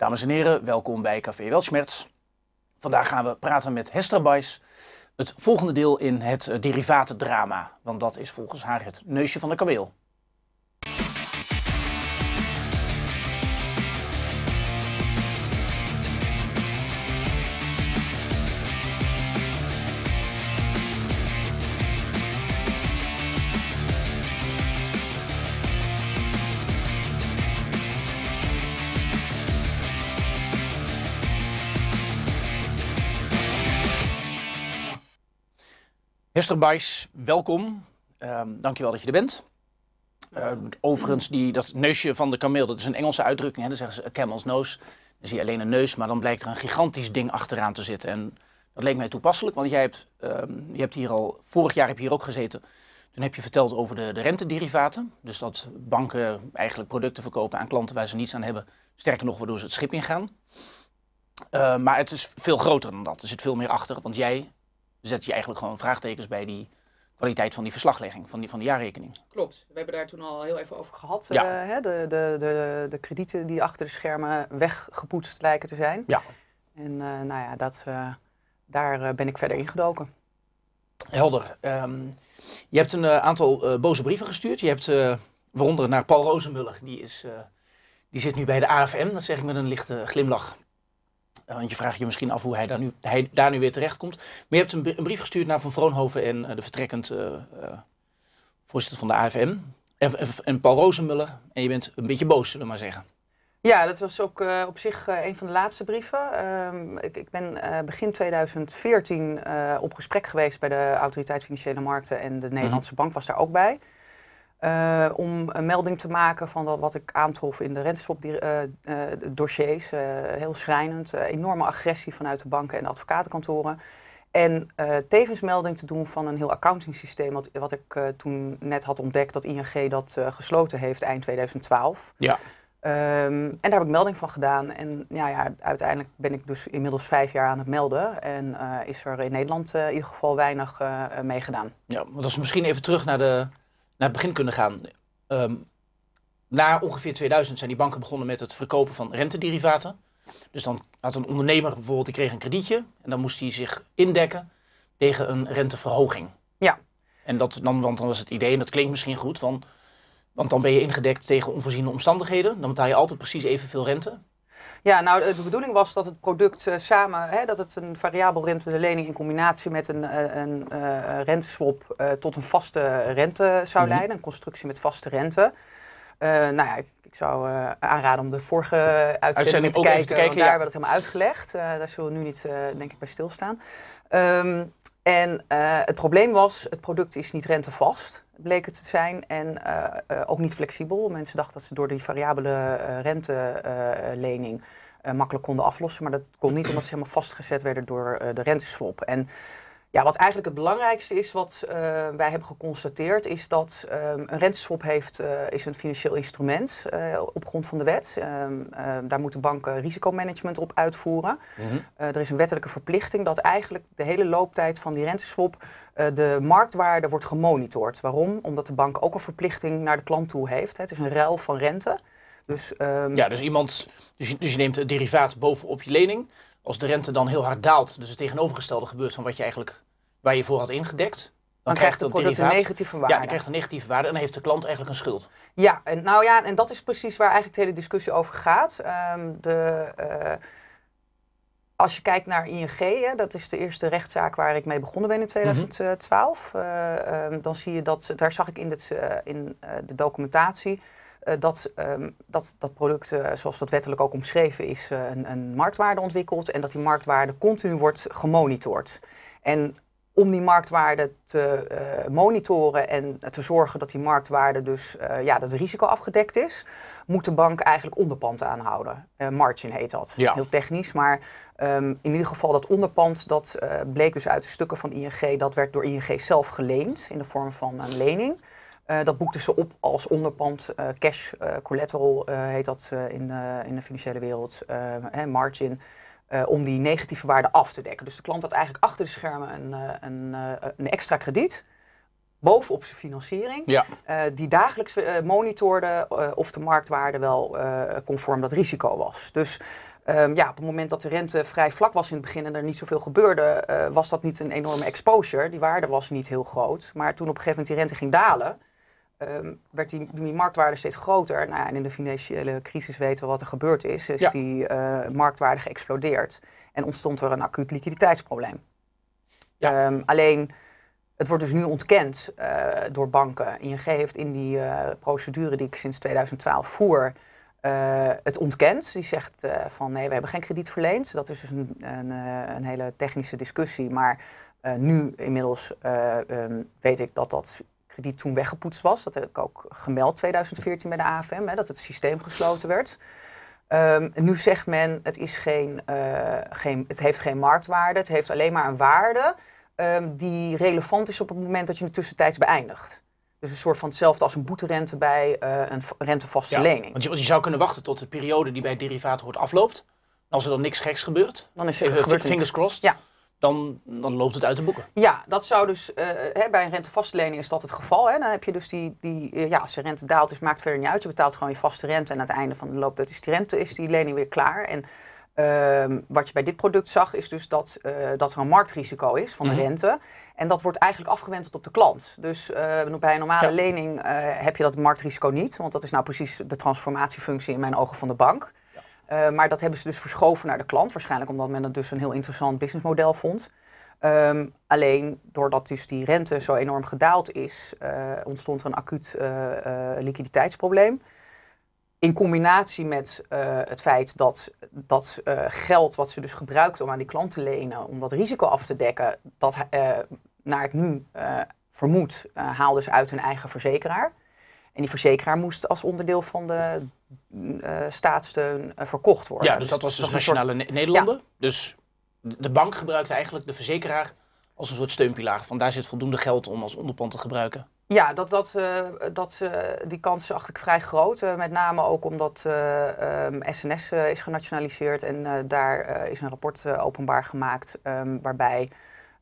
Dames en heren, welkom bij Café Weltschmerz. Vandaag gaan we praten met Hester Bijs. Het volgende deel in het eh, derivatendrama, want dat is volgens haar het neusje van de kabeel. Mr. welkom. Um, dankjewel dat je er bent. Eh, overigens, die, dat neusje van de kameel, dat is een Engelse uitdrukking. Hè? Dan zeggen ze camel's nose. Dan zie je alleen een neus, maar dan blijkt er een gigantisch ding achteraan te zitten. En dat leek mij toepasselijk, want jij hebt, ehm, je hebt hier al, vorig jaar heb je hier ook gezeten. Toen heb je verteld over de, de rentederivaten. Dus dat banken eigenlijk producten verkopen aan klanten waar ze niets aan hebben. Sterker nog, waardoor ze het schip ingaan. Uh, maar het is veel groter dan dat. Er zit veel meer achter, want jij zet je eigenlijk gewoon vraagtekens bij die kwaliteit van die verslaglegging, van die, van de jaarrekening. Klopt, we hebben daar toen al heel even over gehad. Eh, hè? De, de, de, de kredieten die achter de schermen weggepoetst lijken te zijn. Ja. En eh, nou ja, dat, eh, daar ben ik verder ingedoken. Helder. Ehm, je hebt een aantal boze brieven gestuurd. Je hebt waaronder naar Paul Rozenmuller. Die, is, die zit nu bij de AFM, dat zeg ik met een lichte glimlach. Want je vraagt je misschien af hoe hij daar nu, hij daar nu weer Maar je hebt een, een brief gestuurd naar Van Vroonhoven en eh, de vertrekkend eh, eh, voorzitter van de AFM. En, en, Paul Rozenmuller. En je bent een beetje boos, zullen we maar zeggen. Ja, dat was ook op zich een van de laatste brieven. Ehm, ik, ik, ben begin 2014 op gesprek geweest bij de Autoriteit Financiële Markten. En de Nederlandse mhm. Bank was daar ook bij. Eh, om een melding te maken van wat ik aantrof in de rentestopdossiers. Eh, eh, heel schrijnend, enorme agressie vanuit de banken en advocatenkantoren. En tevens melding te doen van een heel accounting systeem, wat, ik toen net had ontdekt dat ING dat gesloten heeft eind 2012. Ja. Ehm, en daar heb ik melding van gedaan. En ja, ja, uiteindelijk ben ik dus inmiddels vijf jaar aan het melden. En is er in Nederland in ieder geval weinig uh, meegedaan. Ja, want als we misschien even terug naar de het begin kunnen gaan. Ehm, na ongeveer 2000 zijn die banken begonnen met het verkopen van rentederivaten. Dus dan had een ondernemer bijvoorbeeld, die kreeg een kredietje en dan moest hij zich indekken tegen een renteverhoging. Ja. En dat dan, want dan was het idee, en dat klinkt misschien goed, van, want dan ben je ingedekt tegen onvoorziene omstandigheden. Dan betaal je altijd precies evenveel rente. Ja, nou de bedoeling was dat het product eh, samen, hè, dat het een variabel rente de lening in combinatie met een, eh, een eh, renteswap tot een vaste rente zou mhm. leiden, een constructie met vaste rente. nou ja, ik, ik zou aanraden om de vorige uitzending, te, kijken, te kijken. daar ja. hebben we dat helemaal uitgelegd. daar zullen we nu niet, denk ik, bij stilstaan. Ehm, en het probleem was, het product is niet rentevast bleek het te zijn. En eh, eh, ook niet flexibel. Mensen dachten dat ze door die variabele eh, rentelening makkelijk konden aflossen. Maar dat kon niet omdat ze helemaal vastgezet werden door de renteswap. En ja, wat eigenlijk het belangrijkste is wat eh, wij hebben geconstateerd, is dat ehm, een renteswap heeft, eh, is een financieel instrument uh, op grond van de wet. Um, daar moeten banken risicomanagement op uitvoeren. Mhm. er is een wettelijke verplichting dat eigenlijk de hele looptijd van die renteswap de marktwaarde wordt gemonitord. Waarom? Omdat de bank ook een verplichting naar de klant toe heeft. Het is een ruil van rente. Dus, ehm, Ja, dus, iemand, dus je, dus neemt het derivaat bovenop je lening. Als de rente dan heel hard daalt, dus het tegenovergestelde gebeurt van wat je eigenlijk, waar je voor had ingedekt, dan, dan krijgt het derivaat, een negatieve waarde. Ja, dan krijgt een negatieve waarde en dan heeft de klant eigenlijk een schuld. Ja, en, nou ja, en dat is precies waar eigenlijk de hele discussie over gaat. Ehm, de, eh, als je kijkt naar ING, hè, dat is de eerste rechtszaak waar ik mee begonnen ben in 2012. Mhm. Eh, ehm, dan zie je dat, daar zag ik in, eh, in de documentatie eh, dat, ehm, dat, dat product, eh, zoals dat wettelijk ook omschreven is, eh, een, een, marktwaarde ontwikkelt en dat die marktwaarde continu wordt gemonitord. En om die marktwaarde te monitoren en te zorgen dat die marktwaarde dus, ja, dat het risico afgedekt is, moet de bank eigenlijk onderpand aanhouden. margin heet dat. Heel technisch, maar ehm, in ieder geval dat onderpand, dat bleek dus uit de stukken van ING, dat werd door ING zelf geleend in de vorm van een lening. Eh, dat boekte ze op als onderpand, eh, cash eh, collateral heet dat in, in de financiële wereld, hè, margin, om die negatieve waarde af te dekken. Dus de klant had eigenlijk achter de schermen een, een, een extra krediet bovenop zijn financiering, die dagelijks monitorde of de marktwaarde wel conform dat risico was. Dus ehm, ja, op het moment dat de rente vrij vlak was in het begin en er niet zoveel gebeurde, was dat niet een enorme exposure. Die waarde was niet heel groot. Maar toen op een gegeven moment die rente ging dalen, Ehm, werd die, marktwaarde steeds groter. Nou en in de financiële crisis weten we wat er gebeurd is. Is dus die eh, marktwaarde geëxplodeerd. En ontstond er een acuut liquiditeitsprobleem. Ehm, alleen, het wordt dus nu ontkend eh, door banken. ING heeft in die uh, procedure die ik sinds 2012 voer... het ontkend. Die zegt van nee, we hebben geen krediet verleend. Dat is dus een, een, een hele technische discussie. Maar nu inmiddels ehm, weet ik dat dat Krediet toen weggepoetst was. Dat heb ik ook gemeld 2014 bij de AFM, hè, dat het systeem gesloten werd. Ehm, nu zegt men, het, is geen, eh, geen, het heeft geen marktwaarde, het heeft alleen maar een waarde ehm, die relevant is op het moment dat je het tussentijds beëindigt. Dus een soort van hetzelfde als een boeterente bij eh, een rentevaste lening. Want je, zou kunnen wachten tot de periode die bij derivaten wordt afloopt. als er dan niks geks gebeurt, dan is je fingers gebeurt crossed. Ja. Dan, dan, loopt het uit de boeken. Ja, dat zou dus eh, hè, bij een rentevastlening is dat het geval. Hè. Dan heb je dus die, die eh, ja, als de rente daalt, dus maakt verder niet uit. Je betaalt gewoon je vaste rente en aan het einde van de looptijd is die rente, is die lening weer klaar. En ehm, wat je bij dit product zag, is dus dat, eh, dat er een marktrisico is van de mhm. rente. En dat wordt eigenlijk afgewend op de klant. Dus bij een normale lening heb je dat marktrisico niet. Want dat is nou precies de transformatiefunctie in mijn ogen van de bank. Eh, maar dat hebben ze dus verschoven naar de klant. Waarschijnlijk omdat men dat dus een heel interessant businessmodel vond. Ehm, alleen doordat dus die rente zo enorm gedaald is, eh, ontstond er een acuut eh, liquiditeitsprobleem. In combinatie met het feit dat dat geld wat ze dus gebruikt om aan die klant te lenen, om dat risico af te dekken, dat naar ik nu vermoed, haalden dus uit hun eigen verzekeraar. En die verzekeraar moest als onderdeel van de uh, staatssteun eh, verkocht worden. Ja, dus, dat was dus, dus Nationale soort... Nederlanden. Dus de bank gebruikte eigenlijk de verzekeraar als een soort steunpilaar. Van daar zit voldoende geld om als onderpand te gebruiken. Ja, dat, dat, eh, dat, uh, die kans zag ik vrij groot. met name ook omdat SNS ehm, is genationaliseerd en daar is een rapport openbaar gemaakt ehm, waarbij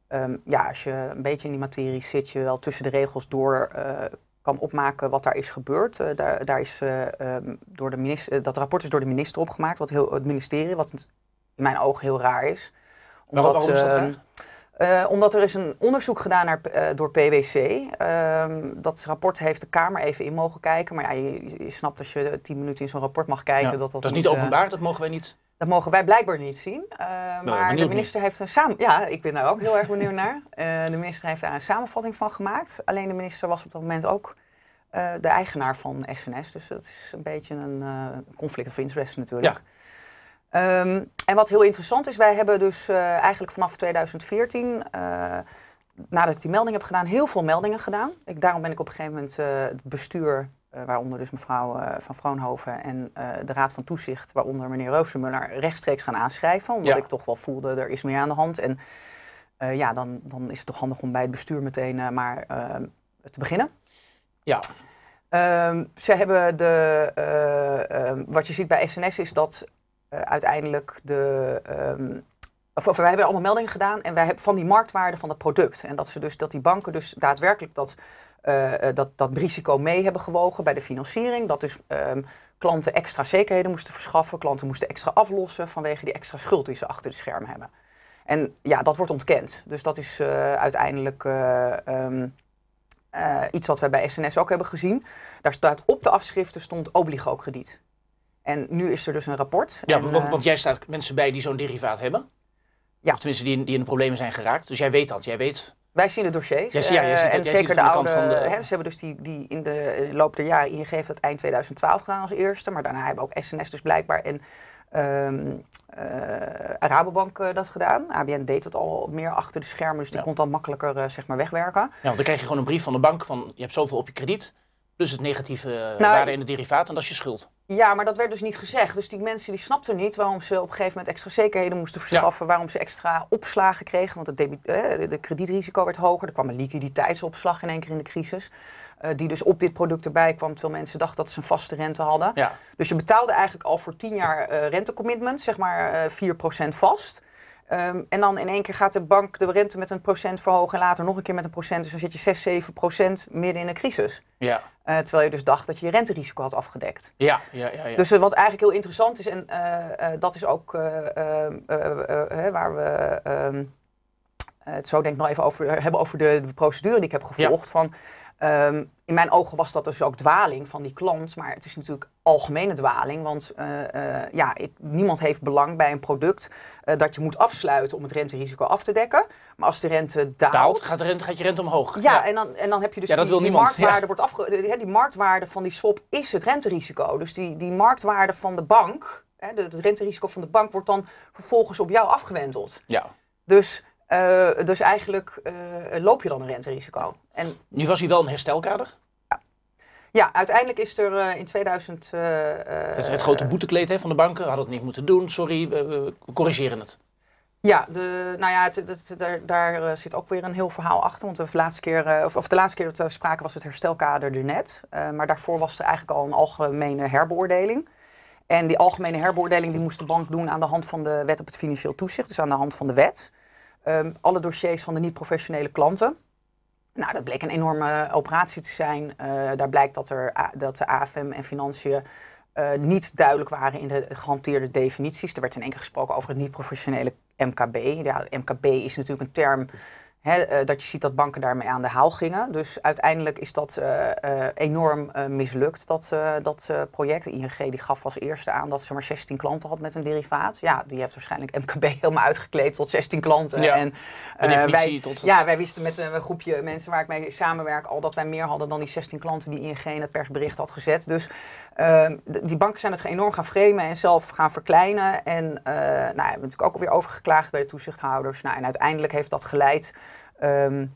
ehm, ja, als je een beetje in die materie zit, je wel tussen de regels door kan opmaken wat daar is gebeurd. Eh, daar, daar, is, eh, ehm, door de minister, eh, dat rapport is door de minister opgemaakt, wat heel, het ministerie, wat in mijn ogen heel raar is. Omdat, waarom is dat ehm, omdat er is een onderzoek gedaan naar, door PwC. Ehm, dat rapport heeft de Kamer even in mogen kijken. Maar ja, je, je snapt als je tien minuten in zo'n rapport mag kijken. dat, dat, dat is niet openbaar, dat mogen wij niet. Dat mogen wij blijkbaar niet zien. Eh, nou, maar de minister heeft een samen. Ja, ik ben daar ook heel erg benieuwd naar. Eh, de minister heeft daar een samenvatting van gemaakt. Alleen de minister was op dat moment ook eh, de eigenaar van SNS. Dus dat is een beetje een conflict of interest natuurlijk. Ja. Ehm, en wat heel interessant is, wij hebben dus eigenlijk vanaf 2014 nadat ik die melding heb gedaan, heel veel meldingen gedaan. Ik, daarom ben ik op een gegeven moment het bestuur eh, waaronder dus mevrouw eh, van Vroonhoven en eh, de Raad van Toezicht, waaronder meneer Roosemuller, rechtstreeks gaan aanschrijven. Omdat ik toch wel voelde, er is meer aan de hand. En ja, dan, dan is het toch handig om bij het bestuur meteen maar te beginnen. Ja. Ehm, ze hebben de, ehm, wat je ziet bij SNS is dat uiteindelijk de, ehm, of, wij hebben allemaal meldingen gedaan en wij hebben van die marktwaarde van het product. En dat, ze dus, dat die banken dus daadwerkelijk dat eh, eh, dat, dat risico mee hebben gewogen bij de financiering. Dat dus ehm, klanten extra zekerheden moesten verschaffen, klanten moesten extra aflossen vanwege die extra schuld die ze achter de scherm hebben. En ja, dat wordt ontkend. Dus dat is eh, uiteindelijk ehm, iets wat wij bij SNS ook hebben gezien. Daar staat op de afschriften stond obligo-krediet. En nu is er dus een rapport. Ja, want, jij staat mensen bij die zo'n derivaat hebben. Ja. Of tenminste, die in, die in de problemen zijn geraakt. Dus jij weet dat. Jij weet wij zien de dossiers. Eh, en zeker de, oude. Van de... ze hebben dus die, die in de eh, loop der jaren. ING heeft dat eind 2012 gedaan als eerste. Maar daarna hebben ook SNS dus blijkbaar en Arabobank ehm, eh, dat gedaan. ABN deed dat al meer achter de schermen. Dus die kon dan makkelijker zeg maar wegwerken. Ja, want dan krijg je gewoon een brief van de bank van je hebt zoveel op je krediet dus het negatieve eh, nou, waarde in de derivaat en dat is je schuld. Ja, maar dat werd dus niet gezegd. Dus die mensen die snapten niet waarom ze op een gegeven moment extra zekerheden moesten verschaffen. Waarom ze extra opslagen kregen. Want het eh, de kredietrisico werd hoger. Er kwam een liquiditeitsopslag in één keer in de crisis. Eh, die dus op dit product erbij kwam. Terwijl mensen dachten dat ze een vaste rente hadden. Dus je betaalde eigenlijk al voor tien jaar rentecommitment. Zeg maar uh, 4% vast. Ehm, en dan in één keer gaat de bank de rente met een procent verhogen en later nog een keer met een procent. Dus dan zit je 6, 7 procent midden in een crisis. Ja. Eh, terwijl je dus dacht dat je je renterisico had afgedekt. Ja, ja, ja, ja. Dus eh, wat eigenlijk heel interessant is, en eh, dat is ook ehm, waar we ehm, het zo denk ik nog even over hebben over de, procedure die ik heb gevolgd. Van, Ehm, in mijn ogen was dat dus ook dwaling van die klant, maar het is natuurlijk algemene dwaling, want eh, eh, ja, ik, niemand heeft belang bij een product eh, dat je moet afsluiten om het renterisico af te dekken. Maar als de rente daalt, gaat, de rente, gaat je rente omhoog. Ja, En, dan, en dan heb je dus ja, die, niemand, marktwaarde wordt afge, die, die marktwaarde van die swap is het renterisico. Dus die, die marktwaarde van de bank, hè, de, het renterisico van de bank wordt dan vervolgens op jou afgewendeld. Ja. Dus eh, dus eigenlijk eh, loop je dan een renterisico. En, nu was hij wel een herstelkader? Ja, ja uiteindelijk is er eh, in 2000... het, het grote boetekleed hè, van de banken. Had het niet moeten doen, sorry, we, corrigeren het. Ja, de, nou ja, het, daar, daar, zit ook weer een heel verhaal achter. Want de laatste keer, of, de laatste keer dat we spraken was het herstelkader er net. maar daarvoor was er eigenlijk al een algemene herbeoordeling. En die algemene herbeoordeling die moest de bank doen aan de hand van de wet op het financieel toezicht. Dus aan de hand van de wet. Ehm, alle dossiers van de niet-professionele klanten. Nou, dat bleek een enorme eh, operatie te zijn. Eh, daar blijkt dat, er, dat de AFM en Financiën eh, niet duidelijk waren in de gehanteerde definities. Er werd in één keer gesproken over het niet-professionele MKB. Ja, MKB is natuurlijk een term eh, dat je ziet dat banken daarmee aan de haal gingen. Dus uiteindelijk is dat eh, eh, enorm mislukt, dat, dat project. ING die gaf als eerste aan dat ze maar 16 klanten had met een derivaat. Ja, die heeft waarschijnlijk MKB helemaal uitgekleed tot 16 klanten. Ja, en, wij, tot Ja, wij wisten met een groepje mensen waar ik mee samenwerk al dat wij meer hadden dan die 16 klanten die ING in het persbericht had gezet. Dus ehm, die banken zijn het enorm gaan framen en zelf gaan verkleinen. En nou, hebben natuurlijk ook alweer overgeklaagd bij de toezichthouders. Nou, en uiteindelijk heeft dat geleid Ehm,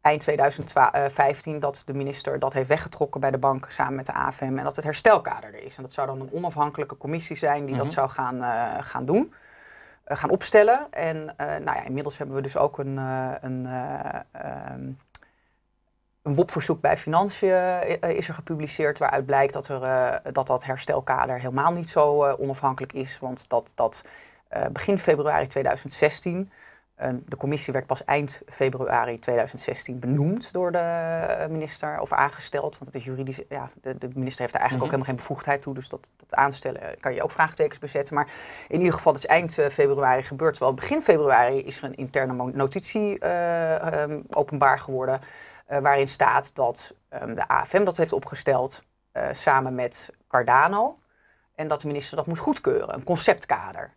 eind 2015 eh, dat de minister dat heeft weggetrokken bij de bank samen met de AFM en dat het herstelkader er is. En dat zou dan een onafhankelijke commissie zijn die dat mhm. zou gaan, eh, gaan doen, eh, gaan opstellen. En nou ja, inmiddels hebben we dus ook een, een, ehm, een WOP-verzoek bij Financiën is er gepubliceerd, waaruit blijkt dat, er, dat dat herstelkader helemaal niet zo onafhankelijk is. Want dat, dat begin februari 2016 Ehm, de commissie werd pas eind februari 2016 benoemd door de eh, minister of aangesteld. Want het is juridisch. Ja, de, de minister heeft daar eigenlijk ook mhm. helemaal geen bevoegdheid toe. Dus dat, dat aanstellen eh, kan je ook vraagtekens bezetten. Maar in ieder geval, het is eind eh, februari gebeurd. Wel begin februari is er een interne notitie ehm, openbaar geworden. waarin staat dat ehm, de AFM dat heeft opgesteld samen met Cardano. En dat de minister dat moet goedkeuren, een conceptkader.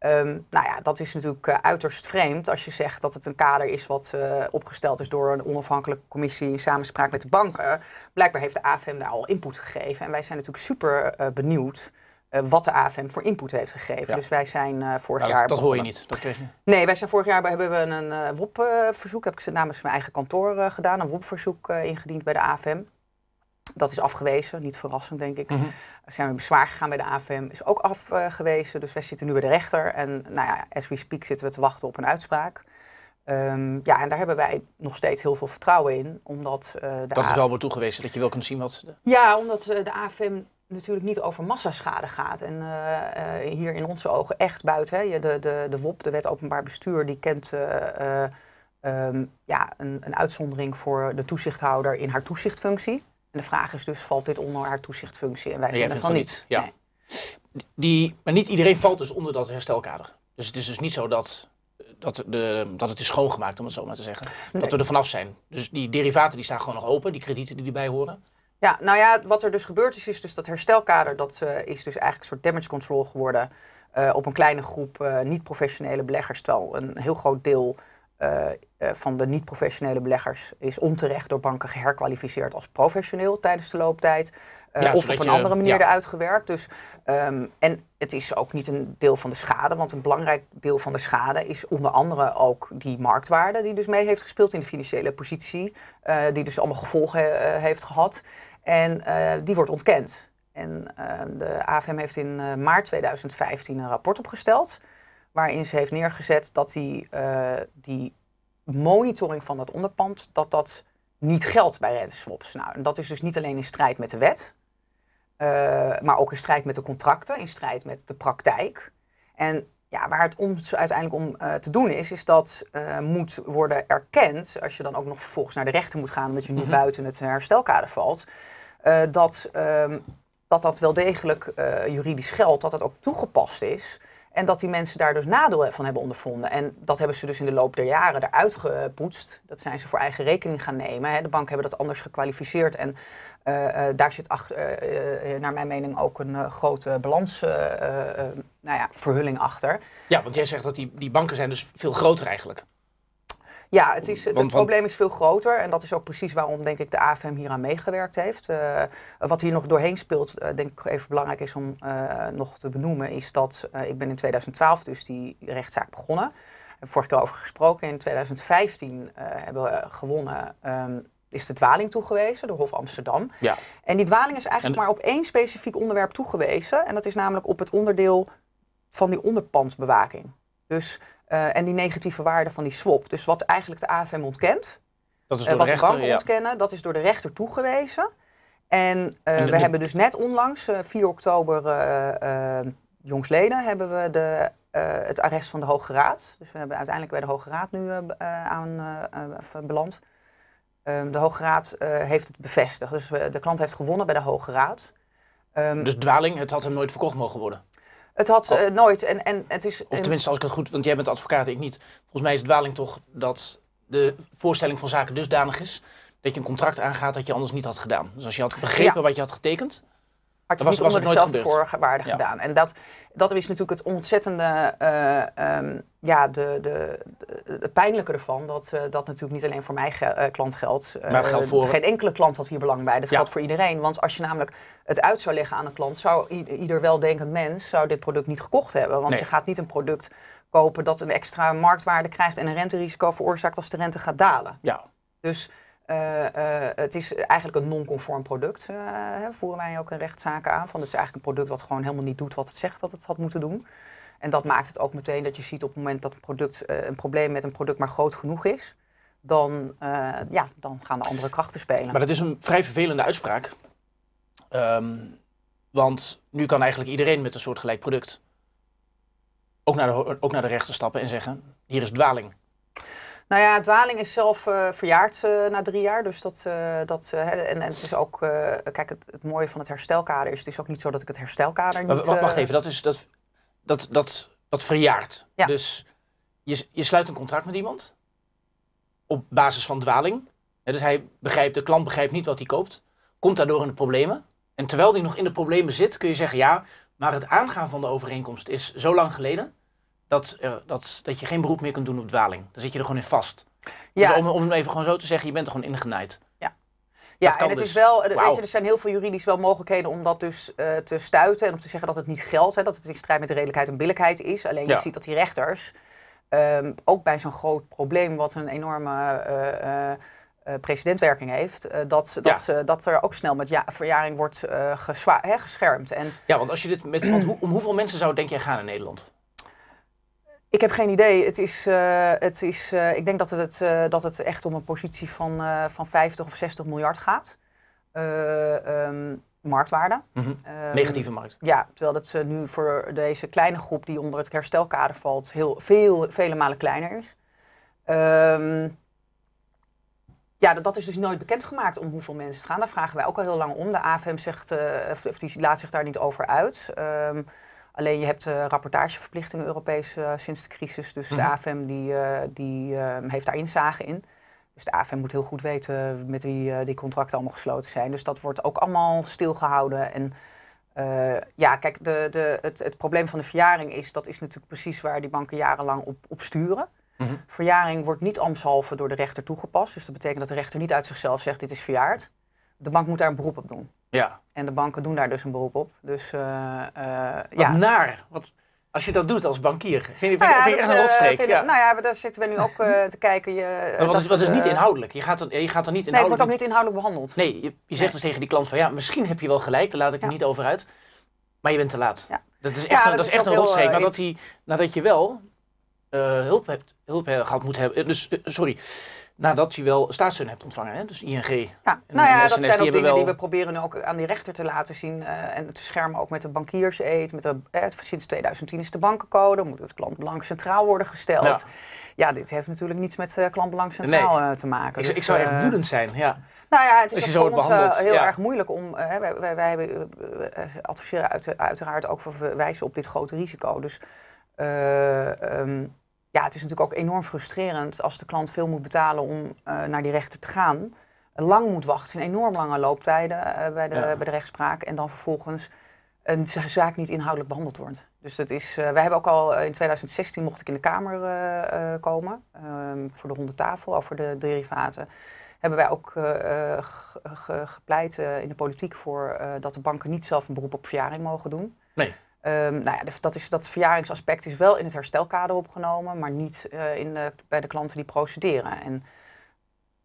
Ehm, nou ja, dat is natuurlijk eh, uiterst vreemd als je zegt dat het een kader is wat eh, opgesteld is door een onafhankelijke commissie in samenspraak met de banken. Blijkbaar heeft de AFM daar al input gegeven en wij zijn natuurlijk super eh, benieuwd. wat de AFM voor input heeft gegeven. Dus wij zijn vorig nou, jaar. Dat, dat hoor je niet. Dat kreeg je. Nee, wij zijn vorig jaar hebben we een WOP-verzoek. Heb ik namens mijn eigen kantoor gedaan. Een WOP-verzoek ingediend bij de AFM. Dat is afgewezen, niet verrassend denk ik. Mm -hmm. Zijn we bezwaar gegaan bij de AVM, is ook afgewezen. Dus wij zitten nu bij de rechter en nou ja, as we speak zitten we te wachten op een uitspraak. Ehm, ja, en daar hebben wij nog steeds heel veel vertrouwen in, omdat... Eh, de dat is wel wordt toegewezen, dat je wel kunt zien wat... Ja, omdat eh, de AVM natuurlijk niet over massaschade gaat. En eh, hier in onze ogen echt buiten. Hè, de, de, de WOP, de Wet Openbaar Bestuur, die kent ehm, ja, een, een uitzondering voor de toezichthouder in haar toezichtfunctie. En de vraag is dus, valt dit onder haar toezichtfunctie? En wij vinden van niet. niet. Ja. Nee. Die, maar niet iedereen valt dus onder dat herstelkader. Dus het is dus niet zo dat, dat, de, dat het is schoongemaakt, om het zo maar te zeggen. Dat we er vanaf zijn. Dus die derivaten die staan gewoon nog open, die kredieten die erbij horen. Ja, nou ja, wat er dus gebeurd is, is dus dat herstelkader, dat eh, is dus eigenlijk een soort damage control geworden eh, op een kleine groep eh, niet-professionele beleggers, terwijl een heel groot deel eh, eh, van de niet-professionele beleggers is onterecht door banken geherkwalificeerd als professioneel tijdens de looptijd. Eh, of op een andere manier ja. eruit gewerkt. Dus, ehm, en het is ook niet een deel van de schade, want een belangrijk deel van de schade is onder andere ook die marktwaarde die dus mee heeft gespeeld in de financiële positie, die dus allemaal gevolgen heeft gehad. En die wordt ontkend. En de AFM heeft in maart 2015 een rapport opgesteld waarin ze heeft neergezet dat die, eh, die monitoring van dat onderpand, dat dat niet geldt bij renteswaps. Nou, en dat is dus niet alleen in strijd met de wet, eh, maar ook in strijd met de contracten, in strijd met de praktijk. En ja, waar het om, uiteindelijk om eh, te doen is, is dat moet worden erkend, als je dan ook nog vervolgens naar de rechter moet gaan, omdat je nu mhm. buiten het herstelkader valt, dat, ehm, dat dat wel degelijk juridisch geldt, dat dat ook toegepast is. En dat die mensen daar dus nadeel van hebben ondervonden. En dat hebben ze dus in de loop der jaren eruit gepoetst. Dat zijn ze voor eigen rekening gaan nemen. De banken hebben dat anders gekwalificeerd. En eh, eh, daar zit achter, eh, naar mijn mening ook een grote balansverhulling nou ja, achter. Ja, want jij zegt dat die, die banken zijn dus veel groter eigenlijk. Ja, het, is, het, probleem is veel groter. En dat is ook precies waarom, denk ik, de AFM hier aan meegewerkt heeft. Eh, wat hier nog doorheen speelt, eh, denk ik even belangrijk is om eh, nog te benoemen, is dat ik ben in 2012 dus die rechtszaak begonnen. Vorige keer over gesproken. In 2015 hebben we gewonnen. Ehm, is de dwaling toegewezen door Hof Amsterdam. Ja. En die dwaling is eigenlijk maar op één specifiek onderwerp toegewezen. En dat is namelijk op het onderdeel van die onderpandsbewaking. Dus eh, en die negatieve waarde van die swap. Dus wat eigenlijk de AFM ontkent, dat is eh, door wat de, rechter, ontkennen, dat is door de rechter toegewezen. En, eh, we hebben dus net onlangs, 4 oktober jongsleden, hebben we de, het arrest van de Hoge Raad. Dus we hebben uiteindelijk bij de Hoge Raad nu aan beland. Ehm, de Hoge Raad heeft het bevestigd. Dus de klant heeft gewonnen bij de Hoge Raad. Ehm, dus dwaling, het had hem nooit verkocht mogen worden? Het had eh, nooit. En, en het is, of tenminste, als ik het goed, want jij bent advocaat, ik niet. Volgens mij is dwaling toch dat de voorstelling van zaken dusdanig is dat je een contract aangaat dat je anders niet had gedaan. Dus als je had begrepen wat je had getekend, had je was, niet was onder dezelfde voorwaarden gedaan. En dat, dat is natuurlijk het ontzettende, eh, ehm, ja, de, de, pijnlijke ervan. Dat eh, dat natuurlijk niet alleen voor mijn eh, klant geldt. maar geldt voor... Geen enkele klant had hier belang bij. Dat geldt voor iedereen. Want als je namelijk het uit zou leggen aan een klant, zou ieder weldenkend mens zou dit product niet gekocht hebben. Want je gaat niet een product kopen dat een extra marktwaarde krijgt en een renterisico veroorzaakt als de rente gaat dalen. Ja. Dus... Eh, eh, het is eigenlijk een non-conform product. Eh, hè, voeren wij ook een rechtszaak aan. Van, het is eigenlijk een product wat gewoon helemaal niet doet wat het zegt dat het had moeten doen. En dat maakt het ook meteen dat je ziet op het moment dat een, product, een probleem met een product maar groot genoeg is. Dan, ja, dan gaan de andere krachten spelen. Maar dat is een vrij vervelende uitspraak. Ehm, want nu kan eigenlijk iedereen met een soortgelijk product ook naar, de, ook naar de rechter stappen en zeggen: hier is dwaling. Nou ja, Dwaling is zelf uh, verjaard eh, na drie jaar. Dus dat, eh, dat, en, en, het is ook, kijk, het, mooie van het herstelkader is, het is ook niet zo dat ik het herstelkader niet... Wacht, even, dat, is, dat, dat, dat, dat verjaart. Dus je, je sluit een contract met iemand op basis van dwaling. dus hij begrijpt, de klant begrijpt niet wat hij koopt, komt daardoor in de problemen. En terwijl die nog in de problemen zit, kun je zeggen, ja, maar het aangaan van de overeenkomst is zo lang geleden dat, eh, dat, dat je geen beroep meer kunt doen op dwaling. Dan zit je er gewoon in vast. Dus ja. Dus om, om even gewoon zo te zeggen, je bent er gewoon ingeneid. Ja. Ja, en het dus. is wel, eh, weet je, er zijn heel veel juridisch wel mogelijkheden om dat dus eh, te stuiten en om te zeggen dat het niet geldt, hè, dat het in strijd met de redelijkheid en billijkheid is. Alleen je ziet dat die rechters, ehm, ook bij zo'n groot probleem wat een enorme uh, precedentwerking heeft, dat, dat, ze, dat er ook snel met ja, verjaring wordt hè, geschermd. En, ja, want als je dit met, want hoe, om hoeveel mensen zou denk jij gaan in Nederland? Ik heb geen idee. Het is, eh, het is, eh, ik denk dat het, eh, dat het echt om een positie van, van 50 of 60 miljard gaat. Ehm, marktwaarde. Mhm. Ehm, Negatieve markt. Ja, terwijl dat nu voor deze kleine groep die onder het herstelkader valt, heel veel, vele malen kleiner is. Um, ja, dat, dat, is dus nooit bekendgemaakt om hoeveel mensen het gaan. Daar vragen wij ook al heel lang om. De AFM zegt, of die laat zich daar niet over uit. Um, Alleen je hebt uh, rapportageverplichtingen Europees eh, sinds de crisis. Dus de AFM mhm. die, eh, die ehm, heeft daar inzage in. Dus de AFM moet heel goed weten met wie die contracten allemaal gesloten zijn. Dus dat wordt ook allemaal stilgehouden. En ja, kijk, de, de, het, het, probleem van de verjaring is, dat is natuurlijk precies waar die banken jarenlang op, op sturen. Mhm. Verjaring wordt niet ambtshalve door de rechter toegepast. Dus dat betekent dat de rechter niet uit zichzelf zegt, dit is verjaard. De bank moet daar een beroep op doen. Ja. En de banken doen daar dus een beroep op. Dus, eh, eh, wat naar. Wat, als je dat doet als bankier. Vind je, vind je nou echt een eh, rotstreek? ja. Nou ja, daar zitten we nu ook te kijken. Je, dat, is, is niet inhoudelijk. Je gaat, er, je gaat er niet inhoudelijk... Nee, het wordt ook niet inhoudelijk behandeld. Nee, je, je zegt nee. dus tegen die klant van... ja, misschien heb je wel gelijk, daar laat ik het niet over uit. Maar je bent te laat. Dat is echt, dat, is echt een rotstreek. Nadat, hij, nadat je wel hulp, hebt, hulp gehad moet hebben... Dus, sorry, Nadat je wel staatssteun hebt ontvangen, hè? dus ING. Ja, nou ja, dat zijn ook dingen die we proberen nu ook aan die rechter te laten zien. Uh, en te schermen ook met de bankiers-eet. Met de, eh, sinds 2010 is de bankencode, moet het klantbelang centraal worden gesteld. Ja, dit heeft natuurlijk niets met eh, klantbelang centraal eh, te maken. Ik, dus, ik zou echt woedend zijn, ja. Nou ja, het is, is voor ons heel erg moeilijk om... Hè, wij, wij, adviseren uit, uiteraard ook, voor wijzen op dit grote risico. Dus... Ehm, ja, het is natuurlijk ook enorm frustrerend als de klant veel moet betalen om eh, naar die rechter te gaan. Lang moet wachten, zijn enorm lange looptijden eh, bij, de, bij de rechtspraak. En dan vervolgens een zaak niet inhoudelijk behandeld wordt. Dus dat is, uh, wij hebben ook al in 2016 mocht ik in de Kamer komen ehm, voor de ronde tafel over de derivaten. Hebben wij ook gepleit in de politiek voor dat de banken niet zelf een beroep op verjaring mogen doen. Nee. Ehm, nou ja, dat, is, dat verjaringsaspect is wel in het herstelkader opgenomen, maar niet eh, in de, bij de klanten die procederen. En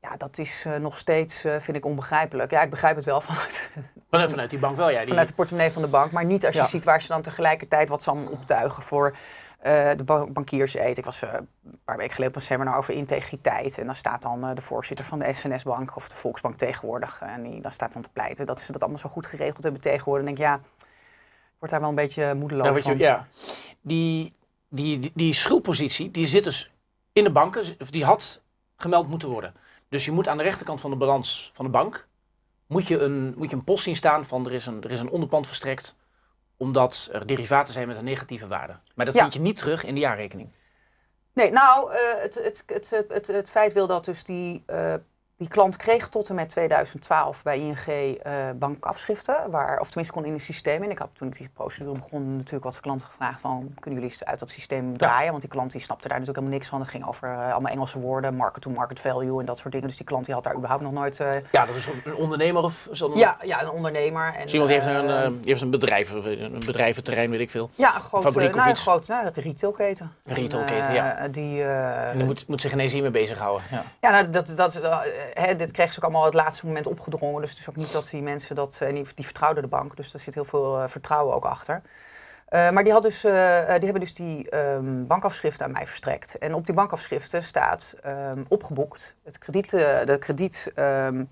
ja, dat is eh, nog steeds, eh, vind ik, onbegrijpelijk. Ja, ik begrijp het wel vanuit... Vanuit, die bank wel, ja. Die... Vanuit de portemonnee van de bank, maar niet als je ziet waar ze dan tegelijkertijd wat zal optuigen voor de bank bankiers eten. Ik was een paar weken geleden op een seminar over integriteit. En dan staat dan de voorzitter van de SNS-bank of de Volksbank tegenwoordig. En die, dan staat dan te pleiten dat ze dat allemaal zo goed geregeld hebben tegenwoordig. En denk ik, ja wordt daar wel een beetje moedeloos nou, van. ja, die, die, die, die schuldpositie die zit dus in de banken, die had gemeld moeten worden. Dus je moet aan de rechterkant van de balans van de bank, moet je een, moet je een post zien staan van er is een, er is een onderpand verstrekt omdat er derivaten zijn met een negatieve waarde. Maar dat vind je niet terug in de jaarrekening. Nee, nou, uh, het, het, het, het, feit wil dat dus die eh, die klant kreeg tot en met 2012 bij ING uh, eh, bankafschriften, waar, of tenminste kon in het systeem. En ik had toen ik die procedure begon natuurlijk wat klanten gevraagd van, kunnen jullie uit dat systeem draaien? Want die klant die snapte daar natuurlijk helemaal niks van. Het ging over eh, allemaal Engelse woorden, market to market value en dat soort dingen. Dus die klant die had daar überhaupt nog nooit... Eh, ja, dat is een ondernemer of zo? Ja, ja, een ondernemer. En, iemand heeft een, heeft een bedrijf, een bedrijventerrein, weet ik veel. Ja, een grote fabriek nou, nou, Een groot, retailketen. Retailketen, ja. Die, en die moet, moet zich ineens hiermee bezighouden. Ja, ja nou, dat... dat eh, hè, dit kregen ze ook allemaal het laatste moment opgedrongen. Dus het is ook niet dat die mensen dat. En eh, die, die vertrouwden de bank. Dus daar zit heel veel eh, vertrouwen ook achter. maar die, had dus, die hebben dus die um, ehm, bankafschriften aan mij verstrekt. En op die bankafschriften staat ehm, opgeboekt het krediet, de kredietafspraak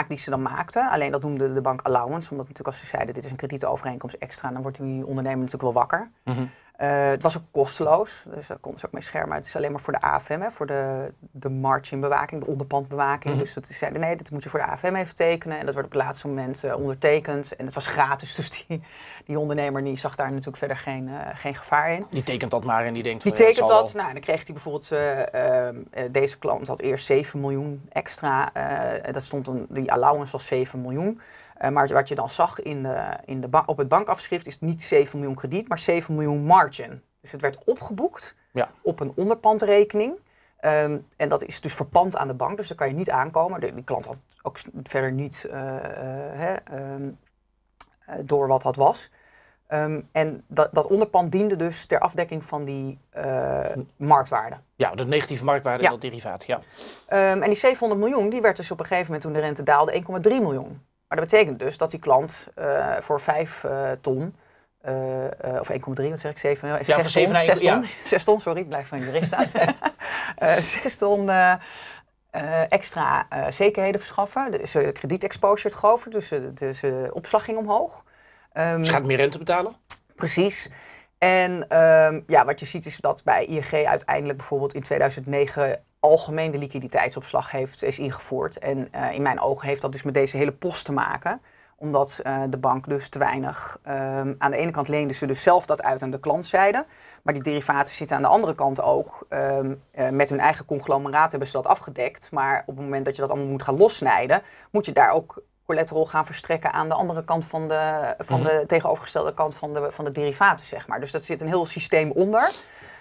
ehm, die ze dan maakten. Alleen dat noemde de bank allowance, omdat natuurlijk als ze zeiden dit is een kredietovereenkomst extra, dan wordt die ondernemer natuurlijk wel wakker. Mm eh, het was ook kosteloos, dus daar kon ze ook mee schermen. Het is alleen maar voor de AFM, hè, voor de, de marginbewaking, de onderpandbewaking. Mhm. Dus ze zeiden nee, dat moet je voor de AFM even tekenen. En dat werd op het laatste moment eh, ondertekend. En het was gratis, dus die, die ondernemer die zag daar natuurlijk verder geen, eh, geen gevaar in. Die tekent dat maar en die denkt... Die tekent dat, nou dan kreeg hij bijvoorbeeld... deze klant had eerst 7 miljoen extra. dat stond een, die allowance was 7 miljoen. Eh, maar wat je dan zag in de, in de op het bankafschrift is niet 7 miljoen krediet, maar 7 miljoen margin. Dus het werd opgeboekt ja. op een onderpandrekening. Ehm, en dat is dus verpand aan de bank, dus daar kan je niet aankomen. De, klant had ook verder niet eh, eh, ehm, door wat dat was. Ehm, en dat, dat, onderpand diende dus ter afdekking van die marktwaarde. Ja, de negatieve marktwaarde ja. en dat derivaat, ja. en die 700 miljoen, die werd dus op een gegeven moment toen de rente daalde 1,3 miljoen. Maar dat betekent dus dat die klant eh, voor 5 eh, ton, eh, of 1,3, wat zeg ik, 7, ja, 6, ton, 7 ton, ton, 6 ton, sorry, ik blijf van jurist staan, 6 ton extra zekerheden verschaffen, dus kredietexposure het grover, dus, dus opslag ging omhoog. Um, ze gaat meer rente betalen? Precies. En ehm, ja, wat je ziet is dat bij ING uiteindelijk bijvoorbeeld in 2009 algemeen de liquiditeitsopslag heeft, is ingevoerd. En eh, in mijn ogen heeft dat dus met deze hele post te maken omdat eh, de bank dus te weinig. Ehm, aan de ene kant leende ze dus zelf dat uit aan de klantzijde. Maar die derivaten zitten aan de andere kant ook. Ehm, eh, met hun eigen conglomeraat hebben ze dat afgedekt. Maar op het moment dat je dat allemaal moet gaan lossnijden, moet je daar ook collateral gaan verstrekken aan de andere kant van de, van de mhm. tegenovergestelde kant van de, van de derivaten, zeg maar. Dus dat zit een heel systeem onder.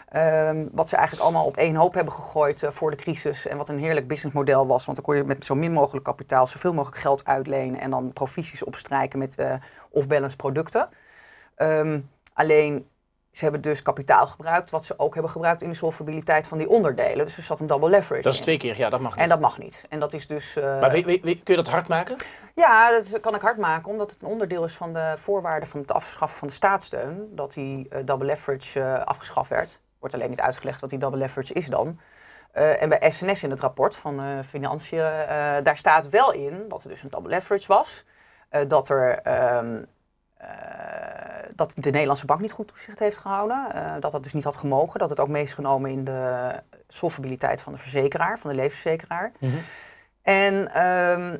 Ehm, wat ze eigenlijk allemaal op één hoop hebben gegooid eh, voor de crisis. En wat een heerlijk businessmodel was. Want dan kon je met zo min mogelijk kapitaal zoveel mogelijk geld uitlenen. En dan provisies opstrijken met uh, off-balance producten. Ehm, alleen ze hebben dus kapitaal gebruikt, wat ze ook hebben gebruikt in de solvabiliteit van die onderdelen. Dus er zat een double leverage. Dat is twee keer, ja, dat mag niet. En dat mag niet. En dat is dus. Eh, maar kun je dat hard maken? Ja, dat kan ik hard maken, omdat het een onderdeel is van de voorwaarden van het afschaffen van de staatssteun. Dat die double leverage afgeschaft werd. Wordt alleen niet uitgelegd wat die double leverage is dan. Eh, en bij SNS in het rapport van uh, Financiën, eh, daar staat wel in dat er dus een double leverage was. dat, er, ehm, dat de Nederlandse bank niet goed toezicht heeft gehouden. dat dat dus niet had gemogen. Dat het ook meest genomen in de solvabiliteit van de verzekeraar, van de levensverzekeraar. Mhm. En ehm,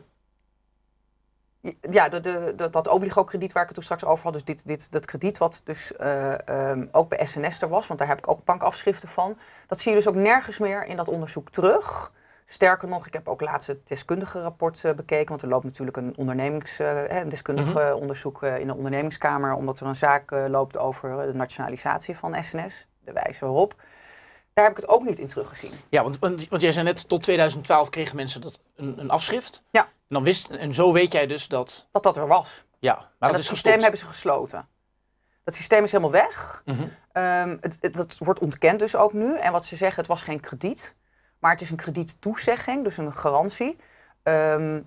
ja, de, dat obligo-krediet waar ik het toen straks over had, dus dit, dit, dat krediet wat dus eh, ehm, ook bij SNS er was, want daar heb ik ook bankafschriften van, dat zie je dus ook nergens meer in dat onderzoek terug. Sterker nog, ik heb ook laatst het deskundige rapport eh, bekeken, want er loopt natuurlijk een, ondernemings, eh, deskundige mhm. onderzoek in de ondernemingskamer, omdat er een zaak loopt over de nationalisatie van SNS, de wijze waarop. Daar heb ik het ook niet in teruggezien. Ja, want, want, want jij zei net, tot 2012 kregen mensen dat een, een afschrift. Ja. En, dan wist, en zo weet jij dus dat... Dat dat er was. Ja, maar en dat, systeem hebben ze gesloten. Dat systeem is helemaal weg. Mhm. Ehm, het, dat wordt ontkend dus ook nu. En wat ze zeggen, het was geen krediet. Maar het is een krediettoezegging, dus een garantie. Ehm,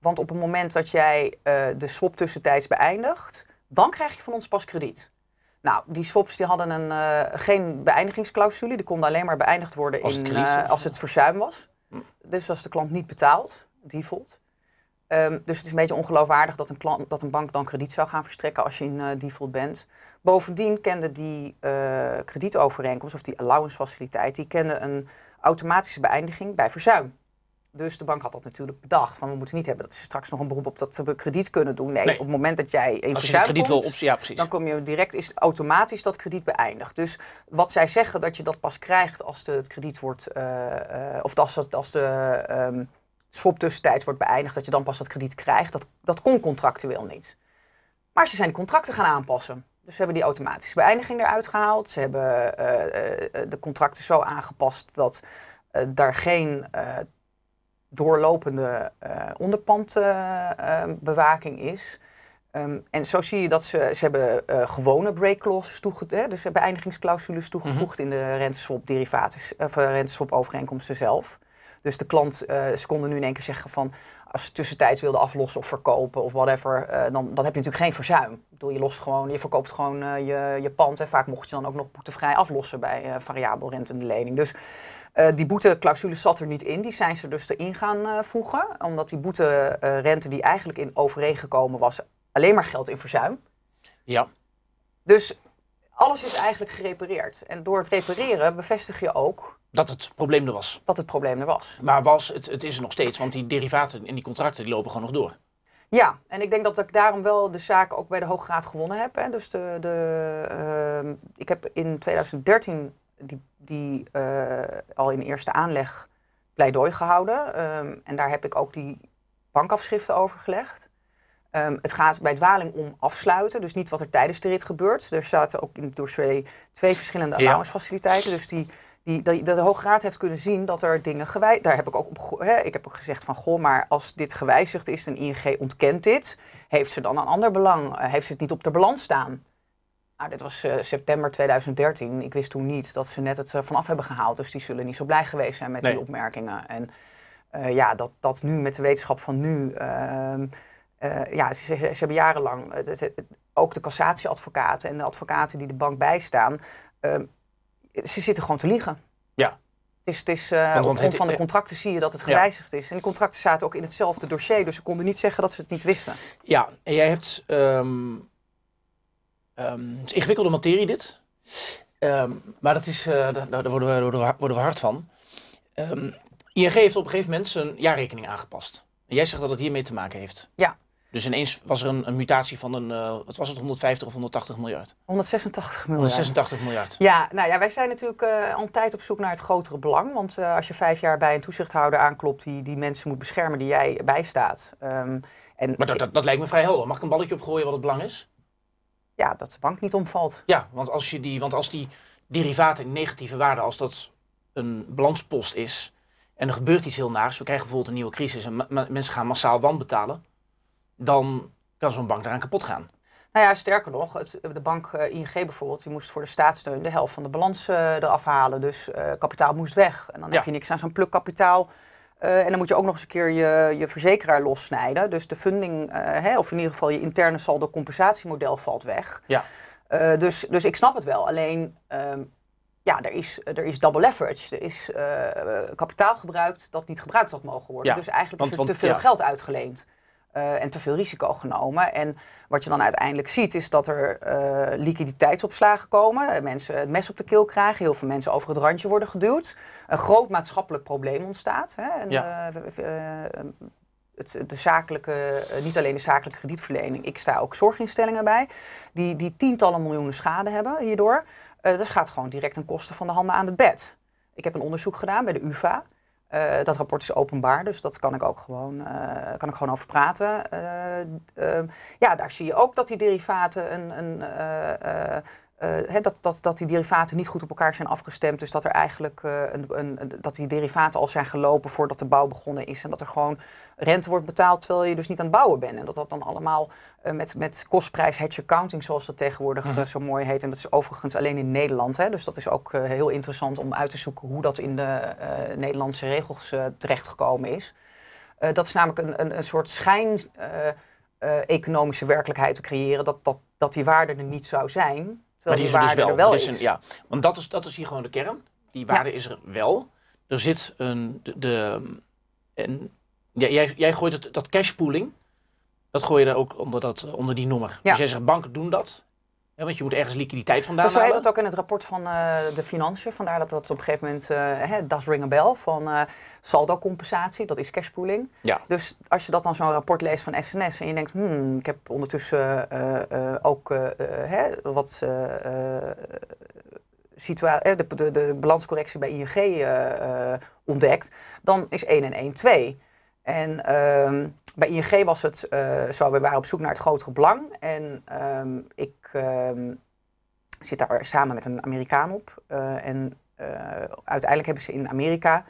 want op het moment dat jij eh, de swap tussentijds beëindigt... dan krijg je van ons pas krediet. Nou, die swaps die hadden een, eh, geen beëindigingsclausule. Die konden alleen maar beëindigd worden als, het, eh, als het verzuim was. Mm. Dus als de klant niet betaalt, default. Ehm, dus het is een beetje ongeloofwaardig dat een, dat een bank dan krediet zou gaan verstrekken als je in eh, default bent. Bovendien kende die eh, kredietovereenkomst, of die allowance faciliteit, die kende een automatische beëindiging bij verzuim. Dus de bank had dat natuurlijk bedacht. Van we moeten niet hebben dat ze straks nog een beroep op dat krediet kunnen doen. Nee, op het moment dat jij een Als verzuim komt, wil op, ja, dan kom je direct, is automatisch dat krediet beëindigd. Dus wat zij zeggen dat je dat pas krijgt als de, het krediet wordt, eh, of als, als de ehm, swap tussentijds wordt beëindigd, dat je dan pas dat krediet krijgt. Dat, dat kon contractueel niet. Maar ze zijn de contracten gaan aanpassen. Dus ze hebben die automatische beëindiging eruit gehaald. Ze hebben eh, eh, eh, de contracten zo aangepast dat uh, daar geen doorlopende onderpandbewaking is. Ehm, en zo zie je dat ze, ze hebben gewone break clauses toegevoegd, dus beëindigingsclausules toegevoegd mhm. in de renteswap derivaten of renteswap overeenkomsten zelf. Dus de klant, uh, ze konden nu in één keer zeggen van als ze tussentijds wilden aflossen of verkopen of whatever, eh, dan, dan heb je natuurlijk geen verzuim. Ik bedoel, je lost gewoon, je verkoopt gewoon eh, je, je pand. En vaak mocht je dan ook nog boetevrij aflossen bij variabel rentende lening. Dus die boeteclausule zat er niet in. Die zijn ze dus erin gaan voegen. Omdat die boeterente die eigenlijk in overeengekomen was, alleen maar geld in verzuim. Ja. Dus alles is eigenlijk gerepareerd. En door het repareren bevestig je ook. Dat het probleem er was. Dat het probleem er was. Maar was, het, het is er nog steeds, want die derivaten en die contracten die lopen gewoon nog door. Ja, en ik denk dat ik daarom wel de zaak ook bij de Hoge gewonnen heb. Hè. Dus de, de, ehm, ik heb in 2013 die, die eh, al in eerste aanleg pleidooi gehouden. Ehm, en daar heb ik ook die bankafschriften over gelegd. Ehm, het gaat bij dwaling om afsluiten, dus niet wat er tijdens de rit gebeurt. Er zaten ook in het dossier twee verschillende allowance-faciliteiten. Dus die, die, de Hoge Raad heeft kunnen zien dat er dingen gewijzigd... Daar heb ik ook op ik heb ook gezegd van, goh, maar als dit gewijzigd is en ING ontkent dit... heeft ze dan een ander belang? Eh, heeft ze het niet op de balans staan? Nou, dit was eh, september 2013. Ik wist toen niet dat ze net het eh, vanaf hebben gehaald. Dus die zullen niet zo blij geweest zijn met nee. die opmerkingen. En ja, dat, dat nu met de wetenschap van nu ehm, eh, ja, ze, ze, hebben jarenlang, eh, eh, ook de cassatieadvocaten en de advocaten die de bank bijstaan, ehm, ze zitten gewoon te liegen. Ja, dus het is, uh, van de contracten zie je dat het gewijzigd is. En de contracten zaten ook in hetzelfde dossier, dus ze konden niet zeggen dat ze het niet wisten. Ja, en jij hebt. Um, het is ingewikkelde materie, dit. maar dat is, daar, worden we, worden, worden we hard van. ING heeft op een gegeven moment zijn jaarrekening aangepast. En jij zegt dat het hiermee te maken heeft. Ja. Dus ineens was er een, een mutatie van een, eh, wat was het, 150 of 180 miljard? 186 miljard. 186 miljard. Ja, nou ja, wij zijn natuurlijk eh, altijd op zoek naar het grotere belang. Want eh, als je vijf jaar bij een toezichthouder aanklopt die, die mensen moet beschermen die jij bijstaat. Ehm, en maar dat, dat, lijkt me vrij helder. Mag ik een balletje opgooien wat het belang is? Ja, dat de bank niet omvalt. Ja, want als, je die, want als die derivaten in negatieve waarde, als dat een balanspost is en er gebeurt iets heel naars, we krijgen bijvoorbeeld een nieuwe crisis en mensen gaan massaal wanbetalen dan kan zo'n bank eraan kapot gaan. Nou ja, sterker nog, het, de bank eh, ING bijvoorbeeld, die moest voor de staatssteun de helft van de balans uh, eraf halen. Dus eh, kapitaal moest weg. En dan heb je niks aan zo'n pluk kapitaal. en dan moet je ook nog eens een keer je, je verzekeraar lossnijden. Dus de funding, of in ieder geval je interne saldo compensatiemodel valt weg. Ja. dus, dus ik snap het wel. Alleen, ehm, ja, er is, er is double leverage. Er is kapitaal gebruikt dat niet gebruikt had mogen worden. Ja. Dus eigenlijk is er te veel geld uitgeleend. Eh, en te veel risico genomen. En wat je dan uiteindelijk ziet is dat er eh, liquiditeitsopslagen komen. Eh, mensen het mes op de keel krijgen. Heel veel mensen over het randje worden geduwd. Een groot maatschappelijk probleem ontstaat. Hè? En, ehm, het, de zakelijke, niet alleen de zakelijke kredietverlening. Ik sta ook zorginstellingen bij. Die, die tientallen miljoenen schade hebben hierdoor. dat gaat gewoon direct ten koste van de handen aan de bed. Ik heb een onderzoek gedaan bij de UvA. Eh, dat rapport is openbaar, dus dat kan ik ook gewoon, eh, kan ik gewoon over praten. Eh, ehm, ja, daar zie je ook dat die derivaten een, een eh, dat, dat, dat die derivaten niet goed op elkaar zijn afgestemd. Dus dat er eigenlijk eh, een, een, dat die derivaten al zijn gelopen voordat de bouw begonnen is. En dat er gewoon rente wordt betaald terwijl je dus niet aan het bouwen bent. En dat dat dan allemaal eh, met, met kostprijs hedge accounting, zoals dat tegenwoordig mhm. zo mooi heet. En dat is overigens alleen in Nederland. Hè? Dus dat is ook heel interessant om uit te zoeken hoe dat in de Nederlandse regels terechtgekomen is. dat is namelijk een, een, een soort schijn-economische werkelijkheid te creëren, dat, dat, dat die waarde er niet zou zijn maar die is er dus wel. ja, want dat is, dat is hier gewoon de kern. Die waarde is er wel. Er zit een. De, en, ja, jij, jij gooit het, dat cashpooling. Dat gooi je daar ook onder, dat, onder die noemer. Ja. Dus jij zegt banken doen dat. Ja, want je moet ergens liquiditeit vandaan dus halen. dat ook in het rapport van eh, de financiën. Vandaar dat dat op een gegeven moment, uh, hè, das ring a bell, van uh, saldo-compensatie, dat is cashpooling. Ja. Dus als je dat dan zo'n rapport leest van SNS en je denkt, hmm, ik heb ondertussen ook hè, wat situatie, de, de, de, balanscorrectie bij ING ontdekt, dan is 1 en 1 2. En ehm, bij ING was het eh, zo, we waren op zoek naar het grotere belang. En ehm, ik ehm, zit daar samen met een Amerikaan op. Eh, en eh, uiteindelijk hebben ze in Amerika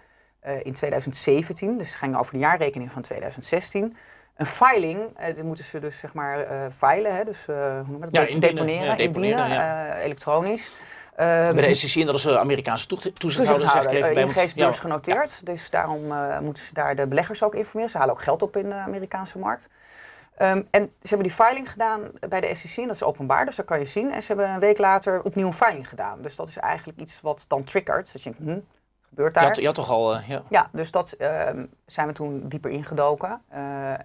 in 2017, dus het ging over de jaarrekening van 2016, een filing, die moeten ze dus zeg maar filen, hè, dus hoe noem je dat? Ja, deponeren, indienen, ja. elektronisch. Ehm, bij de SEC en dat is de eh, Amerikaanse toezichthouder, heeft even bij ons. ja, genoteerd, dus daarom eh, moeten ze daar de beleggers ook informeren. Ze halen ook geld op in de Amerikaanse markt. Ehm, en ze hebben die filing gedaan bij de SEC, en dat is openbaar, dus dat kan je zien. En ze hebben een week later opnieuw een filing gedaan. Dus dat is eigenlijk iets wat dan triggert. Dus je denkt, hm, gebeurt daar? Ja, ja toch al, eh, ja. ja. dus dat ehm, zijn we toen dieper ingedoken.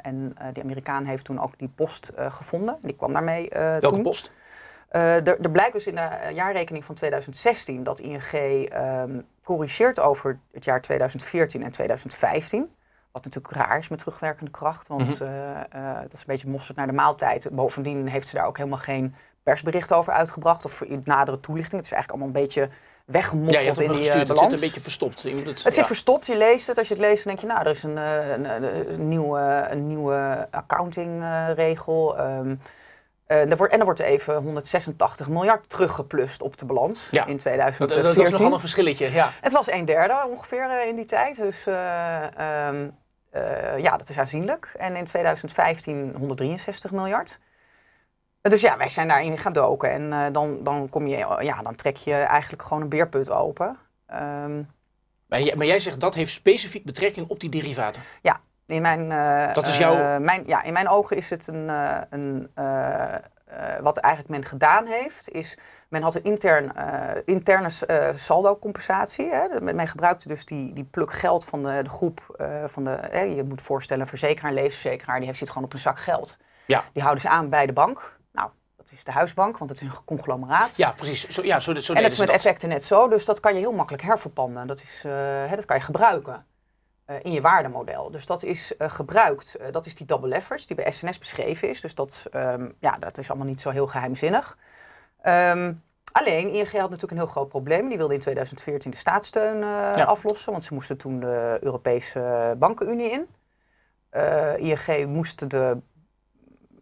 en die Amerikaan heeft toen ook die post gevonden. Die kwam daarmee Welke toen. post? Eh, er blijkt dus in de eh, jaarrekening van 2016 dat ING ehm, corrigeert over het jaar 2014 en 2015. Wat natuurlijk raar is met terugwerkende kracht, want mhm. eh, dat is een beetje mosterd naar de maaltijd. Bovendien heeft ze daar ook helemaal geen persbericht over uitgebracht of nadere toelichting. Het is eigenlijk allemaal een beetje weggemoffeld in die gestuurd. balans. Het zit een beetje verstopt. Het, zit verstopt, je leest het. Als je het leest, dan denk je, nou, er is een, een, een nieuwe, een nieuwe accountingregel. Ehm, uh, er wordt, en dan wordt er even 186 miljard teruggeplust op de balans in 2014. Dat, dat, is nogal een verschilletje, ja. Het was een derde ongeveer eh, in die tijd, dus eh, ehm, ja, dat is aanzienlijk. En in 2015 163 miljard. Dus ja, wij zijn daarin gaan doken en dan, dan, kom je, ja, dan trek je eigenlijk gewoon een beerput open. Ehm, maar, jij, maar jij zegt dat heeft specifiek betrekking op die derivaten? Ja, in mijn, eh, eh, mijn, ja, in mijn ogen is het een. Eh, een wat eigenlijk men gedaan heeft, is men had een intern, interne saldo-compensatie. Men gebruikte dus die, die pluk geld van de, de groep. van de, hè, je moet voorstellen, verzekeraar, levensverzekeraar, die heeft, zit gewoon op een zak geld. Ja. Die houden ze aan bij de bank. Nou, dat is de huisbank, want het is een conglomeraat. Ja, precies. Zo, ja, zo, zo en dat is met effecten net zo. Dus dat kan je heel makkelijk herverpanden. Dat, is, hè, dat kan je gebruiken. Eh, in je waardemodel. Dus dat is eh, gebruikt, eh, dat is die double leverage die bij SNS beschreven is. Dus dat, ehm, ja, dat is allemaal niet zo heel geheimzinnig. Ehm, alleen, ING had natuurlijk een heel groot probleem. Die wilde in 2014 de staatssteun aflossen, want ze moesten toen de Europese Bankenunie in. Uh, ING moest de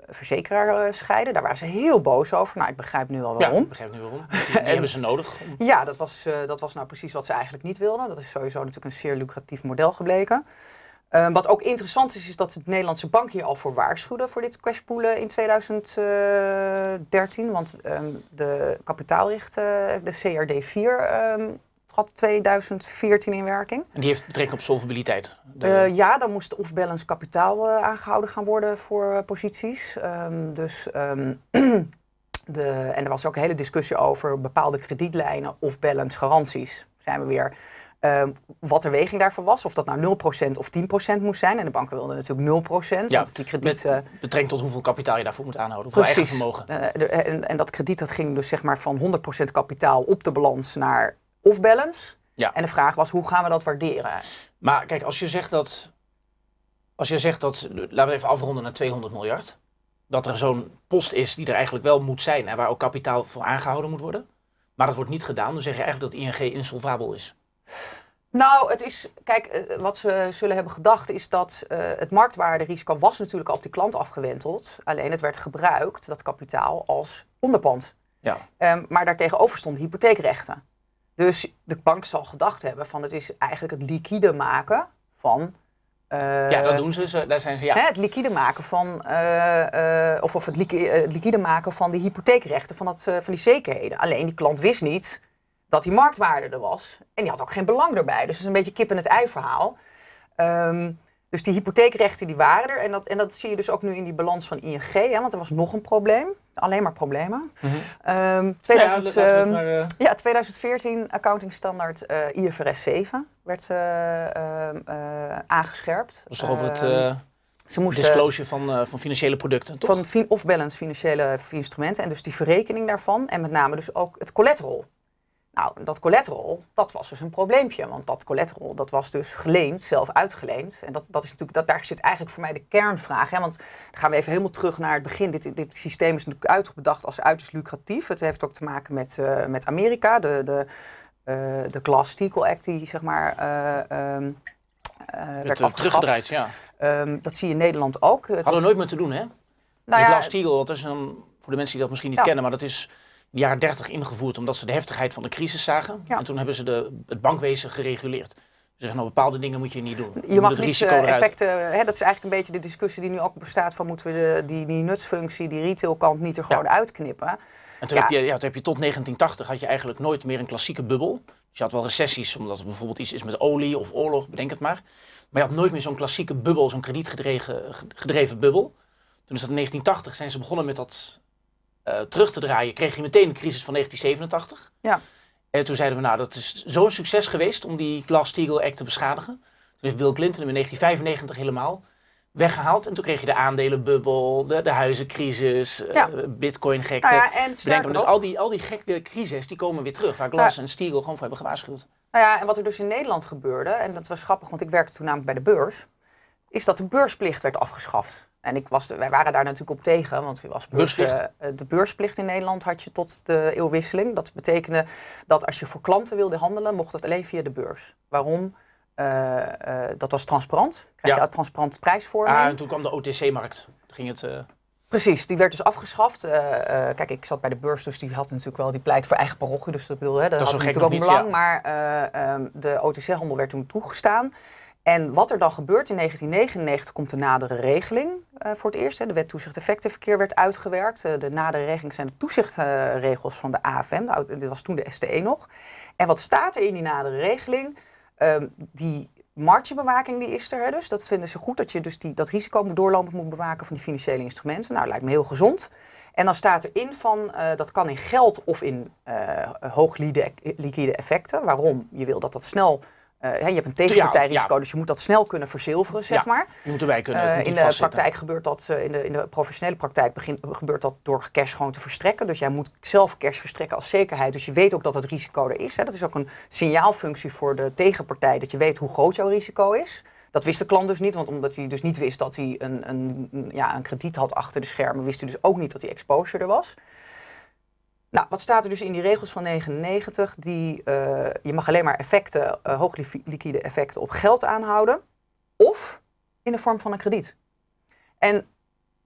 verzekeraar eh, scheiden. Daar waren ze heel boos over. Nou, ik begrijp nu al waarom. Ja, ik begrijp nu waarom. Die, hebben ze nodig. Ja, dat was, eh, dat was nou precies wat ze eigenlijk niet wilden. Dat is sowieso natuurlijk een zeer lucratief model gebleken. Ehm, wat ook interessant is, is dat de Nederlandse bank hier al voor waarschuwde voor dit cashpoolen in 2013. Eh, Want ehm, de kapitaalricht, de CRD4, had 2014 in werking. En die heeft betrekking op solvabiliteit? Eh, ja, dan moest off-balance kapitaal eh, aangehouden gaan worden voor eh, posities. Ehm, dus, ehm, de, en er was ook een hele discussie over bepaalde kredietlijnen off-balance garanties. Zijn we weer. Ehm, wat de weging daarvoor was, of dat nou 0% of 10% moest zijn. En de banken wilden natuurlijk 0%. Ja, want die krediet, met betrekking tot hoeveel kapitaal je daarvoor moet aanhouden, hoeveel eigen vermogen. en, en dat krediet dat ging dus zeg maar van 100% kapitaal op de balans naar of balance. Ja. En de vraag was, hoe gaan we dat waarderen? Maar kijk, als je zegt dat, als je zegt dat laten we even afronden naar 200 miljard. Dat er zo'n post is die er eigenlijk wel moet zijn en waar ook kapitaal voor aangehouden moet worden. Maar dat wordt niet gedaan, dan zeg je eigenlijk dat ING insolvabel is. Nou, het is, kijk, eh, eh, wat ze zullen hebben gedacht is dat uh, het marktwaarderisico was natuurlijk al op die klant afgewenteld. Alleen het werd gebruikt, dat kapitaal, als onderpand. Ja. Um, maar daartegenover stonden hypotheekrechten. Dus de bank zal gedacht hebben van het is eigenlijk het liquide maken van... Eh, ja, dat doen ze. Daar zijn ze, ja. Hè, het liquide maken van... Eh, eh, of, of het, liquide, liquide maken van die hypotheekrechten van, dat, van die zekerheden. Alleen die klant wist niet dat die marktwaarde er was. En die had ook geen belang erbij. Dus het is een beetje kip en het ei verhaal. Um, dus die hypotheekrechten die waren er. En dat, en dat zie je dus ook nu in die balans van ING. Hè, want er was nog een probleem. Alleen maar problemen. Mm 2000, ehm, nou ja, 2014 accountingstandaard IFRS 7 werd uh, aangescherpt. Dat is toch over het... Ehm, eh, disclosure van, eh, van financiële producten, toch? Van off-balance financiële instrumenten en dus die verrekening daarvan. En met name dus ook het collateral. Nou, dat collateral, dat was dus een probleempje. Want dat collateral, dat was dus geleend, zelf uitgeleend. En dat, dat is natuurlijk, dat, daar zit eigenlijk voor mij de kernvraag. Hè? Want dan gaan we even helemaal terug naar het begin. Dit, dit systeem is natuurlijk uitgedacht als uiterst lucratief. Het heeft ook te maken met, eh, met Amerika. De, de, eh, de Glass-Steagall Act die, zeg maar, uh, um, werd het, teruggedraaid, ja. Ehm, dat zie je in Nederland ook. Hadden we nooit meer te doen, hè? Nou de Glass-Steagall, dat is een, voor de mensen die dat misschien niet kennen, maar dat is jaar jaren 30 ingevoerd omdat ze de heftigheid van de crisis zagen. En toen hebben ze de, het bankwezen gereguleerd. Ze zeggen, nou, bepaalde dingen moet je niet doen. Je, mag niet eh, effecten... Eh, hè, dat is eigenlijk een beetje de discussie die nu ook bestaat... van moeten we die, die nutsfunctie, die retailkant niet er gewoon ja. uitknippen. En toen, heb je, ja, toen heb je tot 1980 had je eigenlijk nooit meer een klassieke bubbel. Dus je had wel recessies, omdat er bijvoorbeeld iets is met olie of oorlog, bedenk het maar. Maar je had nooit meer zo'n klassieke bubbel, zo'n kredietgedreven gedreven bubbel. Toen is dat in 1980 zijn ze begonnen met dat eh, terug te draaien, kreeg je meteen de crisis van 1987. Ja. En toen zeiden we, nou, dat is zo'n succes geweest om die Glass-Steagall Act te beschadigen. Toen heeft Bill Clinton hem in 1995 helemaal weggehaald. En toen kreeg je de aandelenbubbel, de, de huizencrisis, eh, ja. bitcoin-gekte. Nou ja, en dus al die, al die gekke crises die komen weer terug, waar Glass en Steagall gewoon voor hebben gewaarschuwd. Nou ja, en wat er dus in Nederland gebeurde, en dat was grappig, want ik werkte toen namelijk bij de beurs, is dat de beursplicht werd afgeschaft. En ik was, wij waren daar natuurlijk op tegen, want u was eh, eh, de beursplicht in Nederland had je tot de eeuwwisseling. Dat betekende dat als je voor klanten wilde handelen, mocht dat alleen via de beurs. Waarom? Eh, dat was transparant. Krijg ja. je transparant voor. Ja, ah, en toen kwam de OTC-markt. Ging het... Precies, die werd dus afgeschaft. kijk, ik zat bij de beurs, dus die had natuurlijk wel die pleit voor eigen parochie. Dus dat bedoel, hè, dat, dat had natuurlijk ook belang. Maar ehm, de OTC-handel werd toen toegestaan. En wat er dan gebeurt in 1999 komt de nadere regeling eh, voor het eerst. Hè. De wet toezicht effectenverkeer werd uitgewerkt. Eh, de nadere regeling zijn de toezichtregels van de AFM. Nou, dit was toen de STE nog. En wat staat er in die nadere regeling? Ehm, die marginbewaking die is er. Hè, dus dat vinden ze goed dat je dus die, dat risico moet moet bewaken van die financiële instrumenten. Nou, lijkt me heel gezond. En dan staat in van eh, dat kan in geld of in hoogliquide effecten. Waarom? Je wil dat dat snel eh, je hebt een tegenpartijrisico, dus je moet dat snel kunnen verzilveren, zeg maar. Die moeten wij kunnen. Uh, in de praktijk gebeurt dat, eh, in, de, in de professionele praktijk begint, gebeurt dat door cash gewoon te verstrekken. Dus jij moet zelf cash verstrekken als zekerheid. Dus je weet ook dat het risico er is. Hè. Dat is ook een signaalfunctie voor de tegenpartij, dat je weet hoe groot jouw risico is. Dat wist de klant dus niet, want omdat hij dus niet wist dat hij een, een, ja, een krediet had achter de schermen, wist hij dus ook niet dat die exposure er was. Nou, wat staat er dus in die regels van 99? Die, eh, je mag alleen maar effecten, uh, hoogliquide effecten op geld aanhouden. Of in de vorm van een krediet. En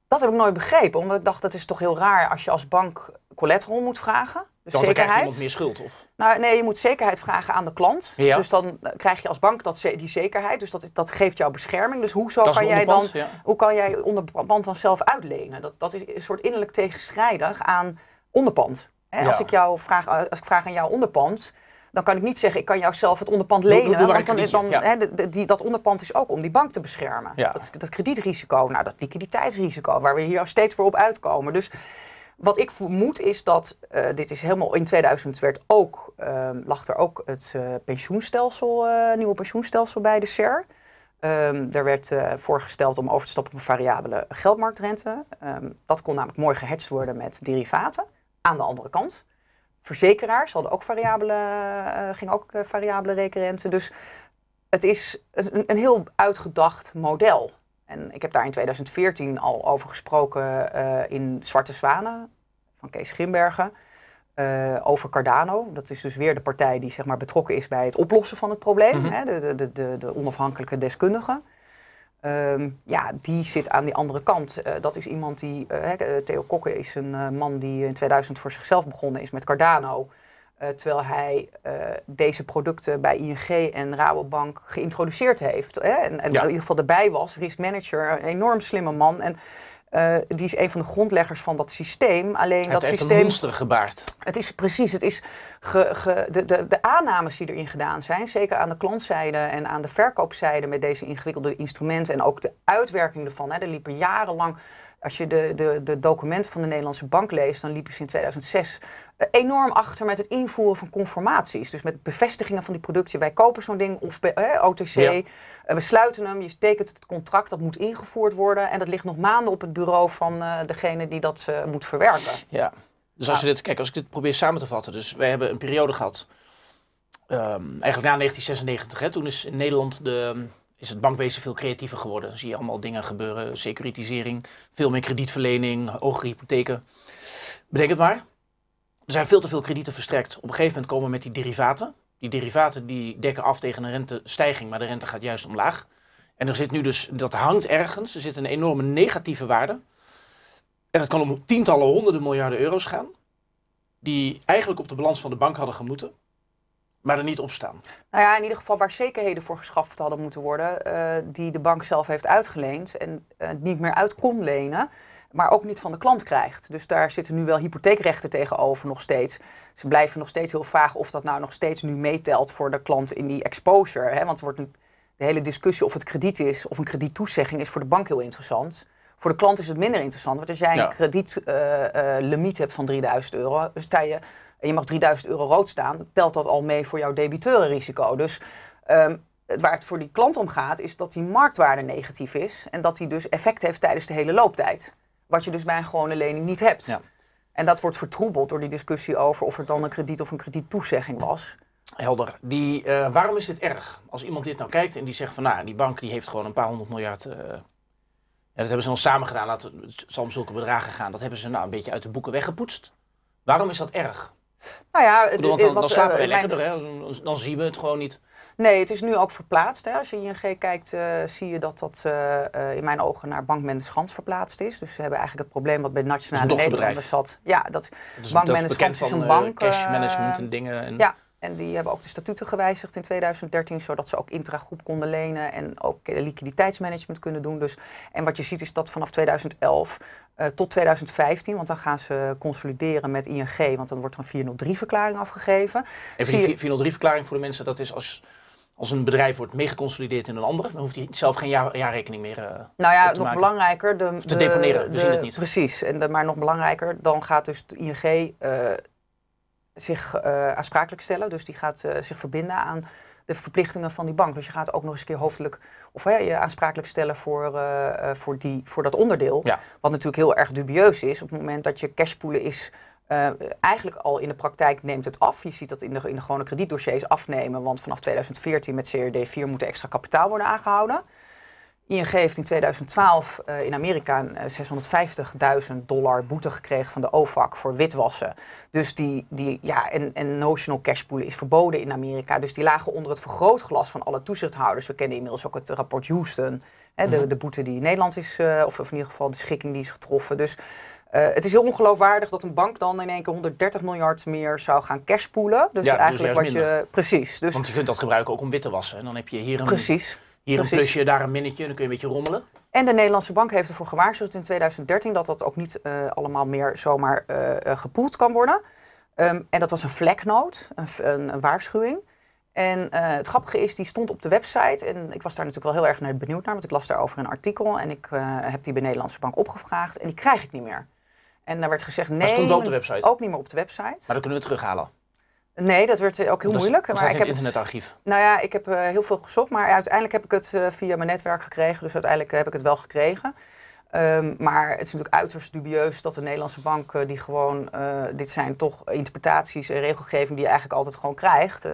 dat heb ik nooit begrepen, omdat ik dacht dat is toch heel raar als je als bank collateral moet vragen. Dus dan zekerheid. krijgt iemand meer schuld, of? Nou, nee, je moet zekerheid vragen aan de klant. Dus dan eh, krijg je als bank dat, die zekerheid. Dus dat, dat geeft jou bescherming. Dus hoezo kan jij, dan, hoe kan jij onderband dan zelf uitlenen? Dat, dat is een soort innerlijk tegenstrijdig aan onderpand. Hè? Als, ik jou vraag, als ik vraag aan jou onderpand, dan kan ik niet zeggen, ik kan jou zelf het onderpand lenen. want dan, dan hè, die, dat onderpand is ook om die bank te beschermen. Dat, dat, kredietrisico, nou, dat liquiditeitsrisico, waar we hier steeds voor op uitkomen. Dus wat ik vermoed is dat, eh, dit is helemaal, in 2000 werd ook, uh, lag er ook het eh, pensioenstelsel, eh, nieuwe pensioenstelsel bij de SER. Um, ehm, daar werd uh, voorgesteld om over te stappen op een variabele geldmarktrente. Ehm, dat kon namelijk mooi gehedged worden met derivaten. Aan de andere kant, verzekeraars hadden ook variabele, eh, gingen ook eh, variabele rekenenten. Dus het is een, een, heel uitgedacht model. En ik heb daar in 2014 al over gesproken eh, in Zwarte Zwanen van Kees Grimbergen. over Cardano. Dat is dus weer de partij die zeg maar, betrokken is bij het oplossen van het probleem. Mhm. hè, de, de, de, de, onafhankelijke deskundige. Ehm, ja, die zit aan die andere kant. Eh, dat is iemand die. Eh, eh, Theo Kokke is een man die in 2000 voor zichzelf begonnen is met Cardano. terwijl hij deze producten bij ING en Rabobank geïntroduceerd heeft. Hè? En, in ieder geval erbij was. Risk manager, een enorm slimme man. En eh, die is een van de grondleggers van dat systeem. Alleen dat dat heeft systeem. Een monster gebaard. Het is precies. Het is de, de, de aannames die erin gedaan zijn, zeker aan de klantzijde en aan de verkoopzijde met deze ingewikkelde instrumenten en ook de uitwerking ervan. Hè. Er liepen jarenlang als je de, de, de documenten van de Nederlandse Bank leest, dan liepen ze in 2006 eh, enorm achter met het invoeren van conformaties. Dus met bevestigingen van die producten. Wij kopen zo'n ding of OTC. we sluiten hem, je tekent het contract, dat moet ingevoerd worden. En dat ligt nog maanden op het bureau van eh, degene die dat eh, moet verwerken. Ja, dus als, je dit, kijk, als ik dit probeer samen te vatten. Dus wij hebben een periode gehad, ehm, eigenlijk na 1996. Hè, toen is in Nederland de is het bankwezen veel creatiever geworden. Dan zie je allemaal dingen gebeuren. Securitisering, veel meer kredietverlening, hogere hypotheken. Bedenk het maar. Er zijn veel te veel kredieten verstrekt. Op een gegeven moment komen we met die derivaten. Die derivaten die dekken af tegen een rentestijging, maar de rente gaat juist omlaag. En er zit nu dus, dat hangt ergens, er zit een enorme negatieve waarde. En dat kan om tientallen, honderden miljarden euro's gaan. Die eigenlijk op de balans van de bank hadden gemoeten maar er niet op staan. Nou ja, in ieder geval waar zekerheden voor geschaft hadden moeten worden, eh, die de bank zelf heeft uitgeleend en het eh, niet meer uit kon lenen, maar ook niet van de klant krijgt. Dus daar zitten nu wel hypotheekrechten tegenover nog steeds. Ze blijven nog steeds heel vaag of dat nou nog steeds nu meetelt voor de klant in die exposure. Hè? Want er wordt een, de hele discussie of het krediet is of een krediettoezegging is voor de bank heel interessant. Voor de klant is het minder interessant, want als jij een kredietlimiet eh, hebt van 3000 euro, sta je en je mag 3000 euro rood staan, telt dat al mee voor jouw debiteurenrisico. Dus um, waar het voor die klant om gaat, is dat die marktwaarde negatief is en dat die dus effect heeft tijdens de hele looptijd. Wat je dus bij een gewone lening niet hebt. Ja. En dat wordt vertroebeld door die discussie over of het dan een krediet of een krediettoezegging was. Helder. Die, eh, waarom is dit erg? Als iemand dit nou kijkt en die zegt van nou, die bank die heeft gewoon een paar honderd miljard. Eh, dat hebben ze dan samen gedaan, dat het zal om zulke bedragen gaan. Dat hebben ze nou een beetje uit de boeken weggepoetst. Waarom is dat erg? Nou ja, het, bedoel, eh, dan, dan eh, hè? Dan, zien we het gewoon niet. Nee, het is nu ook verplaatst. Hè. Als je ING kijkt, eh, zie je dat dat in mijn ogen naar Bank verplaatst is. Dus ze hebben eigenlijk het probleem wat bij Nationale Nederlanders zat. Ja, dat, dat is, is een bank. Cash management en dingen. En... Ja, en die hebben ook de statuten gewijzigd in 2013, zodat ze ook intragroep konden lenen en ook liquiditeitsmanagement kunnen doen. Dus, en wat je ziet is dat vanaf 2011 eh, tot 2015, want dan gaan ze consolideren met ING, want dan wordt er een 403-verklaring afgegeven. Even die 403-verklaring voor de mensen, dat is als als een bedrijf wordt meegeconsolideerd in een ander, dan hoeft hij zelf geen jaar, jaarrekening meer uh, nou ja, nog belangrijker. De, te deponeren, we zien het niet. Precies, en maar nog belangrijker, dan gaat dus de ING eh, zich eh, aansprakelijk stellen. Dus die gaat eh, zich verbinden aan de verplichtingen van die bank. Dus je gaat ook nog eens een keer hoofdelijk of uh, je aansprakelijk stellen voor, eh, voor, die, voor dat onderdeel. Wat natuurlijk heel erg dubieus is. Op het moment dat je cashpoelen is. eigenlijk al in de praktijk neemt het af. Je ziet dat in de, in de gewone kredietdossiers afnemen. Want vanaf 2014 met CRD4 moet er extra kapitaal worden aangehouden. ING heeft in 2012 eh, in Amerika 650.000 eh, dollar boete gekregen van de OFAC voor witwassen. Dus die, die ja, en, en notional cash is verboden in Amerika. Dus die lagen onder het vergrootglas van alle toezichthouders. We kennen inmiddels ook het rapport Houston. Hè, de, mhm. de boete die in Nederland is, eh, of in ieder geval de schikking die is getroffen. Dus het is heel ongeloofwaardig dat een bank dan in één keer 130 miljard meer zou gaan cashpoelen. Dus ja, dus eigenlijk wat je. Precies. Dus, Want je kunt dat gebruiken ook om wit te wassen. En dan heb je hier een. Precies. Hier een plusje, daar een minnetje, dan kun je een beetje rommelen. En de Nederlandse Bank heeft ervoor gewaarschuwd in 2013 dat dat ook niet eh, allemaal meer zomaar uh, gepoeld kan worden. Ehm, en dat was een vleknoot, een, een, waarschuwing. En het grappige is, die stond op de website. En ik was daar natuurlijk wel heel erg naar benieuwd naar, want ik las daarover een artikel. En ik heb die bij Nederlandse Bank opgevraagd en die krijg ik niet meer. En daar werd gezegd nee. Maar stond de website? Ook niet meer op de website. Maar dan kunnen we het terughalen. Nee, dat werd ook heel moeilijk. Is, maar ik heb het internetarchief. Nou ja, ik heb eh, heel veel gezocht, maar uiteindelijk heb ik het eh, via mijn netwerk gekregen. Dus uiteindelijk eh, heb ik het wel gekregen. Ehm, maar het is natuurlijk uiterst dubieus dat de Nederlandse bank die gewoon, dit zijn toch interpretaties en regelgeving die je eigenlijk altijd gewoon krijgt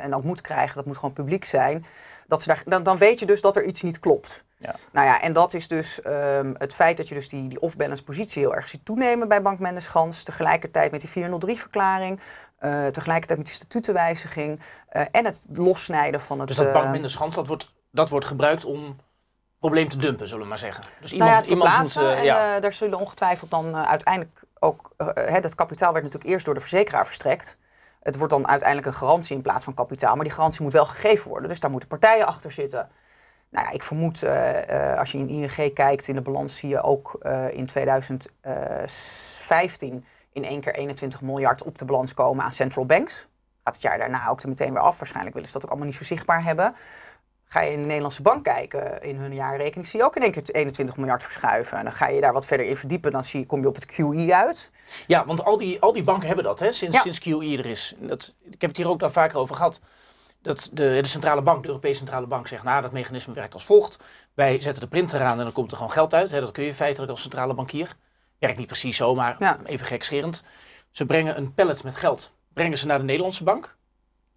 en ook moet krijgen, dat moet gewoon publiek zijn. Dat ze daar, dan, dan weet je dus dat er iets niet klopt. Ja. Nou ja, en dat is dus ehm, het feit dat je dus die, die off-balance positie heel erg ziet toenemen bij Bank Schans. Tegelijkertijd met die 403-verklaring. Eh, tegelijkertijd met die statutenwijziging eh, en het lossnijden van het... Dus dat bank eh, minder schans, dat wordt, dat wordt gebruikt om probleem te dumpen, zullen we maar zeggen. Dus nou iemand, iemand moet... en, ja. daar zullen ongetwijfeld dan uiteindelijk ook... Hè, dat kapitaal werd natuurlijk eerst door de verzekeraar verstrekt. Het wordt dan uiteindelijk een garantie in plaats van kapitaal. Maar die garantie moet wel gegeven worden. Dus daar moeten partijen achter zitten. Nou ja, ik vermoed, als je in ING kijkt, in de balans zie je ook in 2015 in één keer 21 miljard op de balans komen aan central banks. Gaat het jaar daarna ook er meteen weer af. Waarschijnlijk willen ze dat ook allemaal niet zo zichtbaar hebben. Ga je in de Nederlandse bank kijken in hun jaarrekening, zie je ook in één keer 21 miljard verschuiven. En dan ga je daar wat verder in verdiepen, dan zie je, kom je op het QE uit. Ja, want al die, al die banken hebben dat, hè, sinds, sinds QE er is. Dat, ik heb het hier ook al vaker over gehad. Dat de, de centrale bank, de Europese centrale bank, zegt, nou, dat mechanisme werkt als volgt. Wij zetten de printer aan en dan komt er gewoon geld uit. Hè, dat kun je feitelijk als centrale bankier werkt niet precies zo, maar even gekscherend. Ze brengen een pallet met geld. Brengen ze naar de Nederlandse bank.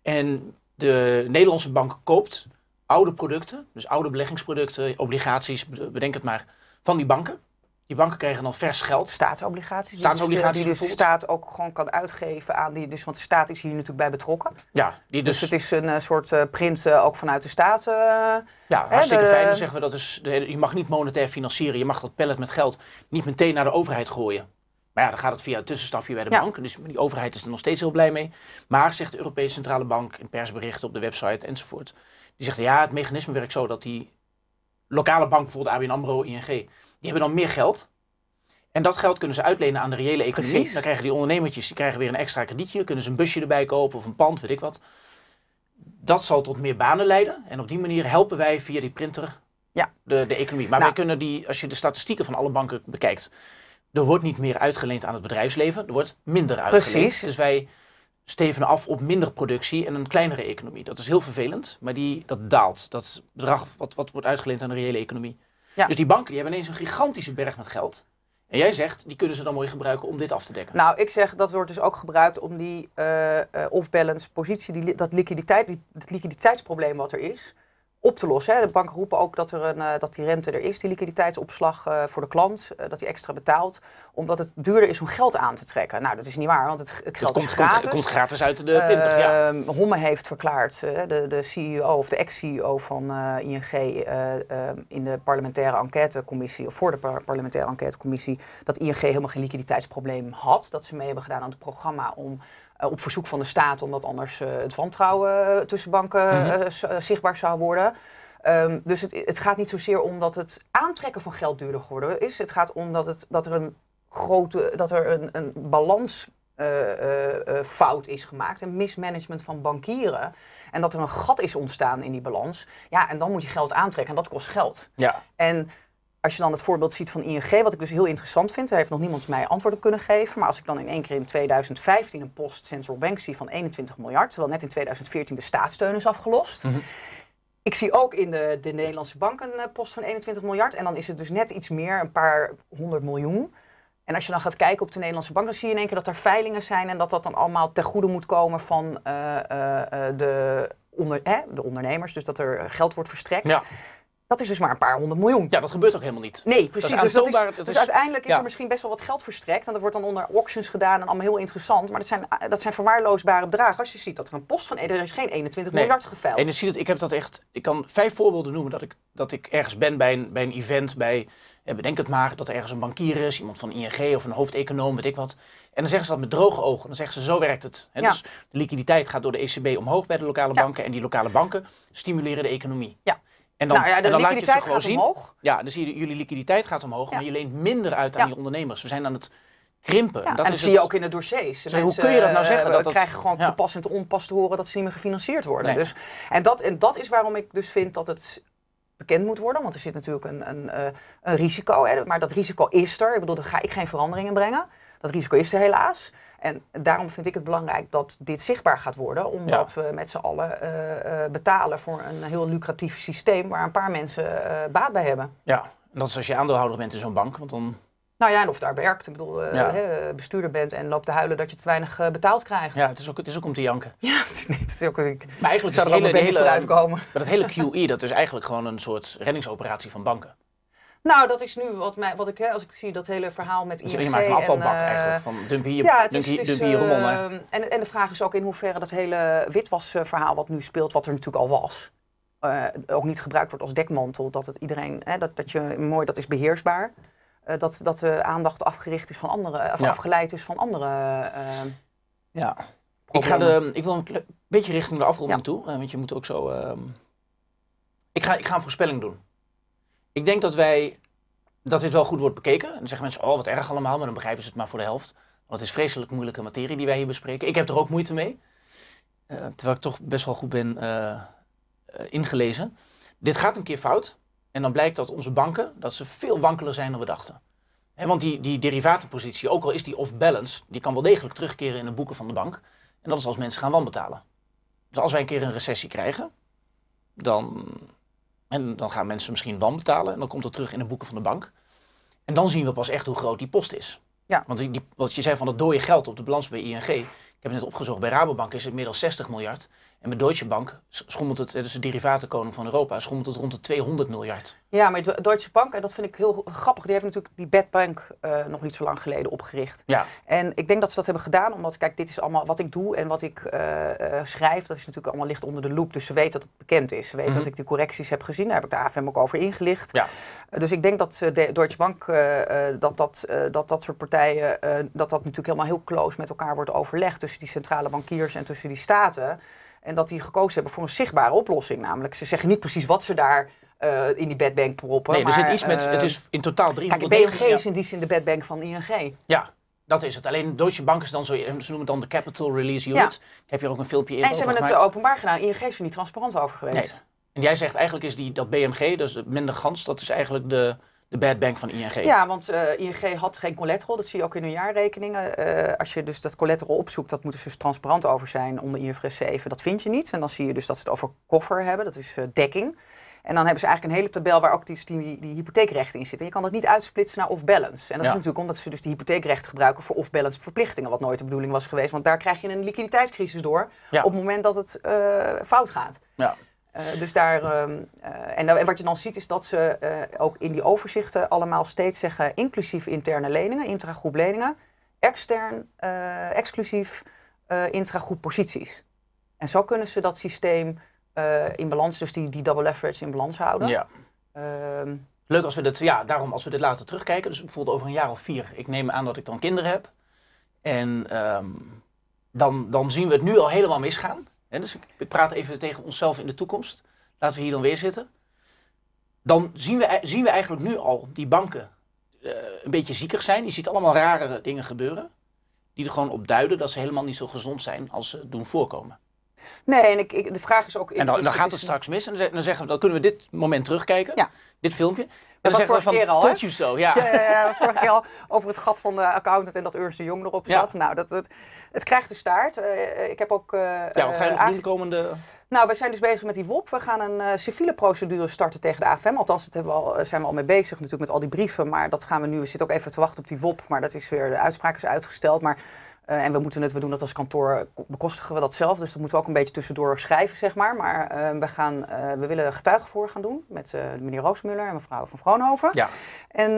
En de Nederlandse bank koopt oude producten, dus oude beleggingsproducten, obligaties, bedenk het maar, van die banken. Die banken kregen dan vers geld. Staatsobligaties. Staatsobligaties dus, eh, die de staat ook gewoon kan uitgeven aan die. Dus, want de staat is hier natuurlijk bij betrokken. Ja, dus, dus, het is een eh, soort eh, print ook vanuit de staat. ja, hartstikke de, fijn. Dan zeggen we dat is. je mag niet monetair financieren. Je mag dat pellet met geld niet meteen naar de overheid gooien. Maar ja, dan gaat het via een tussenstapje bij de ja. bank. Dus die overheid is er nog steeds heel blij mee. Maar, zegt de Europese Centrale Bank in persberichten op de website enzovoort. Die zegt ja, het mechanisme werkt zo dat die lokale bank, bijvoorbeeld ABN Amro, ING die hebben dan meer geld. En dat geld kunnen ze uitlenen aan de reële economie. Dan krijgen die ondernemertjes die krijgen weer een extra kredietje. Kunnen ze een busje erbij kopen of een pand, weet ik wat. Dat zal tot meer banen leiden. En op die manier helpen wij via die printer ja. de, de economie. Maar wij nou. kunnen die, als je de statistieken van alle banken bekijkt. Er wordt niet meer uitgeleend aan het bedrijfsleven. Er wordt minder uitgeleend. Precies. Dus wij steven af op minder productie en een kleinere economie. Dat is heel vervelend, maar die, dat daalt. Dat bedrag wat, wat wordt uitgeleend aan de reële economie. Dus die banken die hebben ineens een gigantische berg met geld. En jij zegt, die kunnen ze dan mooi gebruiken om dit af te dekken. Nou, ik zeg, dat wordt dus ook gebruikt om die eh, eh, off-balance positie, die, dat, liquiditeit, die, dat liquiditeitsprobleem wat er is, op te lossen. Hè. De banken roepen ook dat, er een, eh, dat die rente er is, die liquiditeitsopslag eh, voor de klant, eh, dat die extra betaalt, omdat het duurder is om geld aan te trekken. Nou, dat is niet waar, want het, geld komt, is gratis. Komt, komt, gratis uit de 20. ja. Ehm, Homme heeft verklaard, de, de CEO of de ex-CEO van ING ehm, in de parlementaire enquêtecommissie, of voor de parlementaire enquêtecommissie, dat ING helemaal geen liquiditeitsprobleem had. Dat ze mee hebben gedaan aan het programma om eh, op verzoek van de staat, omdat anders eh, het wantrouwen eh, tussen banken mhm. zichtbaar zou worden. Ehm, dus het, het, gaat niet zozeer om dat het aantrekken van geld duurder geworden is. Het gaat om dat, het, dat er een grote, dat er een, een balans is gemaakt. Een mismanagement van bankieren. En dat er een gat is ontstaan in die balans. Ja, en dan moet je geld aantrekken. En dat kost geld. Ja. En als je dan het voorbeeld ziet van ING, wat ik dus heel interessant vind, daar heeft nog niemand mij antwoord op kunnen geven. Maar als ik dan in één keer in 2015 een post Central Bank zie van 21 miljard, terwijl net in 2014 de staatssteun is afgelost. Mhm. Ik zie ook in de, de Nederlandse bank een eh, post van 21 miljard. En dan is het dus net iets meer, een paar honderd miljoen. En als je dan gaat kijken op de Nederlandse bank, dan zie je in één keer dat er veilingen zijn en dat dat dan allemaal ten goede moet komen van eh, eh, de, onder, de ondernemers. Dus dat er geld wordt verstrekt. Ja. Dat is dus maar een paar honderd miljoen. Ja, dat gebeurt ook helemaal niet. Nee, precies. Dat dus, dat is, dus uiteindelijk is er misschien best wel wat geld verstrekt. En dat wordt dan onder auctions gedaan en allemaal heel interessant. Maar dat zijn, eh, dat zijn verwaarloosbare bedragen. Als je ziet dat er een post van, er is geen 21 miljard geveild. En je ziet ik heb dat echt, ik kan vijf voorbeelden noemen dat ik, dat ik ergens ben bij een, bij een event, bij, bedenk het maar, dat er ergens een bankier is, iemand van ING of een hoofdeconoom, weet ik wat. En dan zeggen ze dat met droge ogen. Dan zeggen ze, zo werkt het. ja. Dus de liquiditeit gaat door de ECB omhoog bij de lokale banken. En die lokale banken stimuleren de economie. Ja. En dan, nou ja, de dan liquiditeit laat je het gewoon omhoog. zien. Ja, dus jullie liquiditeit gaat omhoog, maar je leent minder uit aan die ondernemers. We zijn aan het krimpen. dat en dat zie je ook in de dossiers. Mensen, hoe kun je dat nou eh, zeggen? We krijgen gewoon te pas en te onpas te horen dat ze niet meer gefinancierd worden. Dus, en, dat, en dat is waarom ik dus vind dat het bekend moet worden, want er zit natuurlijk een, een, eh, een risico. Hè? Maar dat risico is er. Ik bedoel, daar ga ik geen veranderingen brengen. Dat risico is er helaas. En daarom vind ik het belangrijk dat dit zichtbaar gaat worden, omdat we met z'n allen eh, eh, betalen voor een heel lucratief systeem waar een paar mensen baat bij hebben. Ja, en dat is als je aandeelhouder bent in zo'n bank, want dan nou ja, of daar werkt. Ik bedoel, eh, hè, bestuurder bent en loopt te huilen dat je te weinig eh, betaald krijgt. Ja, het is, ook, het is ook om te janken. Ja, het is, niet, het is ook... maar eigenlijk zou dus er hele, hele, uitkomen. Maar dat hele QE, dat is eigenlijk gewoon een soort reddingsoperatie van banken. Nou, dat is nu wat, mij, wat ik, hè, als ik zie dat hele verhaal met ING... je maakt een afvalbak eh, eigenlijk, van dump hier, ja, dump, is, hier, dump en, en de vraag is ook in hoeverre dat hele witwasverhaal wat nu speelt, wat er natuurlijk al was... ook niet gebruikt wordt als dekmantel, dat het iedereen, hè, dat, dat je mooi, dat is beheersbaar. Eh, dat, dat de aandacht afgericht is van andere, of afgeleid is van andere. Eh, ja, ik, ga de, ik wil een beetje richting de afronding toe, eh, want je moet ook zo. Ehm, ik, ga, ik ga een voorspelling doen. Ik denk dat wij dat dit wel goed wordt bekeken. dan zeggen mensen, oh wat erg allemaal, maar dan begrijpen ze het maar voor de helft. Want het is vreselijk moeilijke materie die wij hier bespreken. Ik heb er ook moeite mee. terwijl ik toch best wel goed ben ingelezen. Dit gaat een keer fout. En dan blijkt dat onze banken dat ze veel wankeler zijn dan we dachten. want die, die derivatenpositie, ook al is die off-balance, die kan wel degelijk terugkeren in de boeken van de bank. En dat is als mensen gaan wanbetalen. Dus als wij een keer een recessie krijgen, dan, en dan gaan mensen misschien wanbetalen en dan komt dat terug in de boeken van de bank. En dan zien we pas echt hoe groot die post is. Ja. Want die, wat je zei van dat dode geld op de balans bij ING, ik heb het net opgezocht, bij Rabobank is het meer 60 miljard. En met Deutsche Bank schommelt het, dus de derivatenkoning van Europa, schommelt het rond de 200 miljard. Ja, maar Deutsche Bank, en dat vind ik heel grappig, die heeft natuurlijk die Bad Bank eh, nog niet zo lang geleden opgericht. Ja. En ik denk dat ze dat hebben gedaan, omdat, kijk, dit is allemaal wat ik doe en wat ik eh, eh, schrijf, dat is natuurlijk allemaal licht onder de loep. Dus ze weten dat het bekend is. Ze weten mhm. dat ik die correcties heb gezien, daar heb ik de AFM ook over ingelicht. Ja. dus ik denk dat de Deutsche Bank, dat, dat, dat dat soort partijen, dat dat natuurlijk helemaal heel close met elkaar wordt overlegd tussen die centrale bankiers en tussen die staten. En dat die gekozen hebben voor een zichtbare oplossing. Namelijk, ze zeggen niet precies wat ze daar eh, in die bedbank proppen. Nee, er zit iets met, het eh, is in totaal 300... Kijk, BMG is in die zin de bedbank van ING. Ja, dat is het. Alleen Deutsche Bank is dan zo, ze noemen het dan de Capital Release Unit. Ik heb hier ook een filmpje in En ze hebben gemaakt. het openbaar gedaan. ING is er niet transparant over geweest. Nee. En jij zegt eigenlijk is die, dat BMG, dus minder gans, dat is eigenlijk de de bad bank van ING. Ja, want eh, ING had geen collateral. Dat zie je ook in hun jaarrekeningen. Eh, als je dus dat collateral opzoekt, dat moeten ze dus transparant over zijn onder IFRS 7. Dat vind je niet. En dan zie je dus dat ze het over koffer hebben. Dat is eh, dekking. En dan hebben ze eigenlijk een hele tabel waar ook die, die, hypotheekrechten in zitten. je kan dat niet uitsplitsen naar off-balance. En dat is natuurlijk omdat ze dus die hypotheekrechten gebruiken voor off-balance verplichtingen, wat nooit de bedoeling was geweest. Want daar krijg je een liquiditeitscrisis door op het moment dat het fout gaat. Ja. Eh, dus daar, ehm, eh, en, wat je dan ziet is dat ze eh, ook in die overzichten allemaal steeds zeggen inclusief interne leningen, intragroep leningen, extern, exclusief intragroep posities. En zo kunnen ze dat systeem in balans, dus die, die double leverage in balans houden. Ja. Ehm, Leuk als we dit, ja, daarom als we dit later terugkijken, dus bijvoorbeeld over een jaar of vier, ik neem aan dat ik dan kinderen heb. En ehm, dan, dan zien we het nu al helemaal misgaan dus ik praat even tegen onszelf in de toekomst. Laten we hier dan weer zitten. Dan zien we, zien we eigenlijk nu al die banken eh, een beetje ziekig zijn. Je ziet allemaal rare dingen gebeuren. Die er gewoon op duiden dat ze helemaal niet zo gezond zijn als ze doen voorkomen. Nee, en ik, de vraag is ook... En dan, dan gaat het straks mis en dan zeggen we, dan kunnen we dit moment terugkijken, dit filmpje. En dat was vorige van, keer al. zo, ja. Ja, dat was vorige keer al over het gat van de accountant en dat Ernst de Jong erop zat. Nou, dat, het het krijgt de staart. Eh, eh, ik heb ook... Eh, ja, wat zijn nog komende... Nou, we zijn dus bezig met die WOP. We gaan een civiele procedure starten tegen de AFM. Althans, daar al, zijn we al mee bezig natuurlijk met al die brieven. Maar dat gaan we nu... We zitten ook even te wachten op die WOP. Maar dat is weer... De uitspraak is uitgesteld. Maar eh, en we moeten het, we doen dat als kantoor, eh, bekostigen we dat zelf. Dus dat moeten we ook een beetje tussendoor schrijven, zeg maar. Maar eh, we, gaan, uh, we willen gaan doen met meneer Roosmuller en mevrouw van Vroonhoven. Ja. En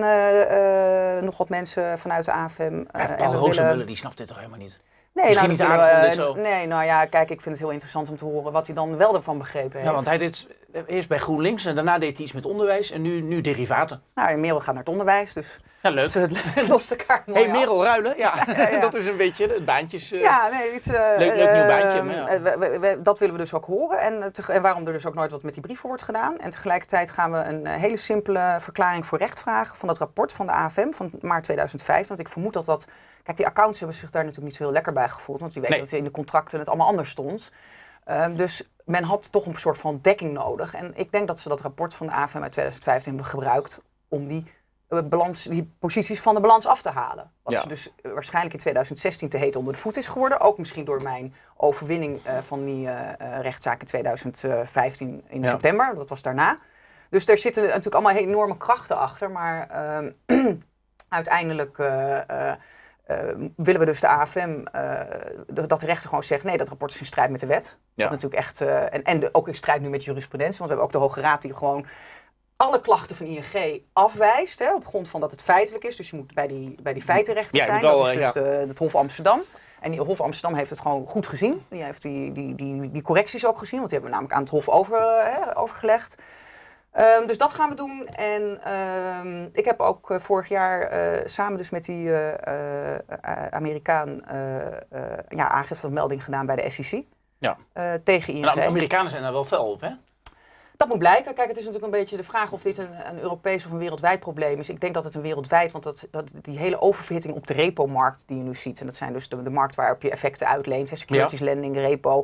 nog wat mensen vanuit de AFM. Ja, Paul Roosmuller, die snapt dit toch helemaal niet? Nee, laat nou, niet zo. Nee, nou ja, kijk, ik vind het heel interessant om te horen wat hij dan wel ervan begrepen heeft. Ja, want hij dit eh, eerst bij GroenLinks en daarna deed hij iets met onderwijs en nu, nu derivaten. Nou, en Merel gaat naar het onderwijs, dus ja, leuk. het lost elkaar mooi hey, Merel ruilen, ja. Ja, dat is een beetje het baantjes... Eh. ja, nee, iets, uh, leuk, leuk nieuw baantje. Maar, dat willen we dus ook horen en, en, waarom er dus ook nooit wat met die brieven wordt gedaan. En tegelijkertijd gaan we een hele simpele verklaring voor recht vragen van dat rapport van de AFM van maart 2005 Want ik vermoed dat dat... Kijk, die accounts hebben zich daar natuurlijk niet zo heel lekker bij gevoeld, want die weten nee. dat in de contracten het allemaal anders stond. Ehm, dus men had toch een soort van dekking nodig. En ik denk dat ze dat rapport van de AFM uit 2015 hebben gebruikt om die, eh, balans, die posities van de balans af te halen. Wat ze dus eh, waarschijnlijk in 2016 te heet onder de voet is geworden. Ook misschien door mijn overwinning eh, van die rechtszaak in 2015 in september. Dat was daarna. Dus daar zitten natuurlijk allemaal enorme krachten achter. Maar ehm, uiteindelijk uh, willen we dus de AFM, eh, dat de rechter gewoon zegt, nee, dat rapport is in strijd met de wet. Dat natuurlijk echt, eh, en, en ook in strijd nu met jurisprudentie, want we hebben ook de Hoge Raad die gewoon alle klachten van ING afwijst, hè, op grond van dat het feitelijk is. Dus je moet bij die, bij die feitenrechter zijn, dat is dus eh, de, het Hof Amsterdam. En die Hof Amsterdam heeft het gewoon goed gezien. Die heeft die, die, die, correcties ook gezien, want die hebben we namelijk aan het Hof over, overgelegd. Ehm, dus dat gaan we doen. En ehm, ik heb ook eh, vorig jaar eh, samen dus met die eh, Amerikaan ja, aangifte van melding gedaan bij de SEC. Ja. tegen ING. Nou, de Amerikanen zijn daar wel fel op, hè? Dat moet blijken. Kijk, het is natuurlijk een beetje de vraag of dit een, een Europees of een wereldwijd probleem is. Ik denk dat het een wereldwijd, want dat, dat die hele oververhitting op de repo-markt die je nu ziet, en dat zijn dus de, markt waarop je effecten uitleent, securities lending, repo,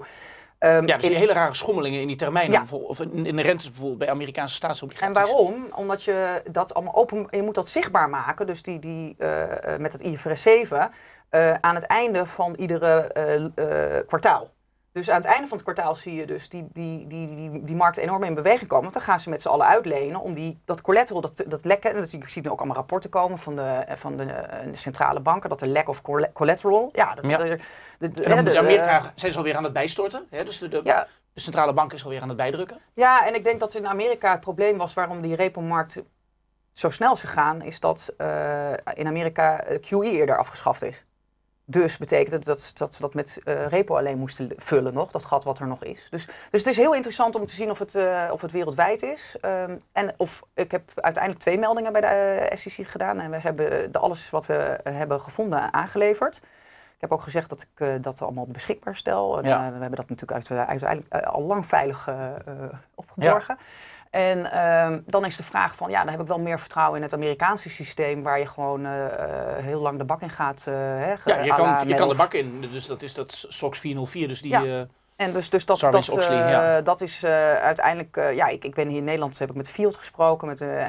Ehm, ja, dus die hele rare schommelingen in die termijnen, of in de rentes bijvoorbeeld bij Amerikaanse staatsobligaties. En waarom? Omdat je dat allemaal open, je moet dat zichtbaar maken. Dus die, die eh, eh, met het IFRS 7 eh, aan het einde van iedere kwartaal. Dus aan het einde van het kwartaal zie je dus die, die, die, die, die markt enorm in beweging komen. Want dan gaan ze met z'n allen uitlenen om die, dat collateral, dat, dat lekken. Dat, zie zie nu ook allemaal rapporten komen van de, eh, van eh, de, centrale banken. Dat de lack of collateral. Ja, dat ja. Er, de, de, de, Amerika eh, zijn ze alweer aan het bijstorten. Hè? Dus de, de, centrale bank is alweer aan het bijdrukken. Ja, en ik denk dat in Amerika het probleem was waarom die repo-markt zo snel is gegaan. Is dat in Amerika QE e eerder afgeschaft is. Dus betekent het dat, dat ze dat met eh, repo alleen moesten vullen nog, dat gat wat er nog is. Dus, dus het is heel interessant om te zien of het, eh, of het wereldwijd is. Ehm, en of ik heb uiteindelijk twee meldingen bij de eh, SEC gedaan en we hebben de, alles wat we hebben gevonden aangeleverd. Ik heb ook gezegd dat ik dat allemaal beschikbaar stel. En, we hebben dat natuurlijk uiteindelijk al lang veilig opgeborgen. En ehm, dan is de vraag van, ja, dan heb ik wel meer vertrouwen in het Amerikaanse systeem, waar je gewoon eh, eh, heel lang de bak in gaat. Uh, hè, ja, je kan, je kan de bak in, dus dat is dat SOX 404, dus die... en dus, dus dat, dat, Oxley, dat is uiteindelijk... ja, ik, ik ben hier in Nederland, dus heb ik met Field gesproken, met de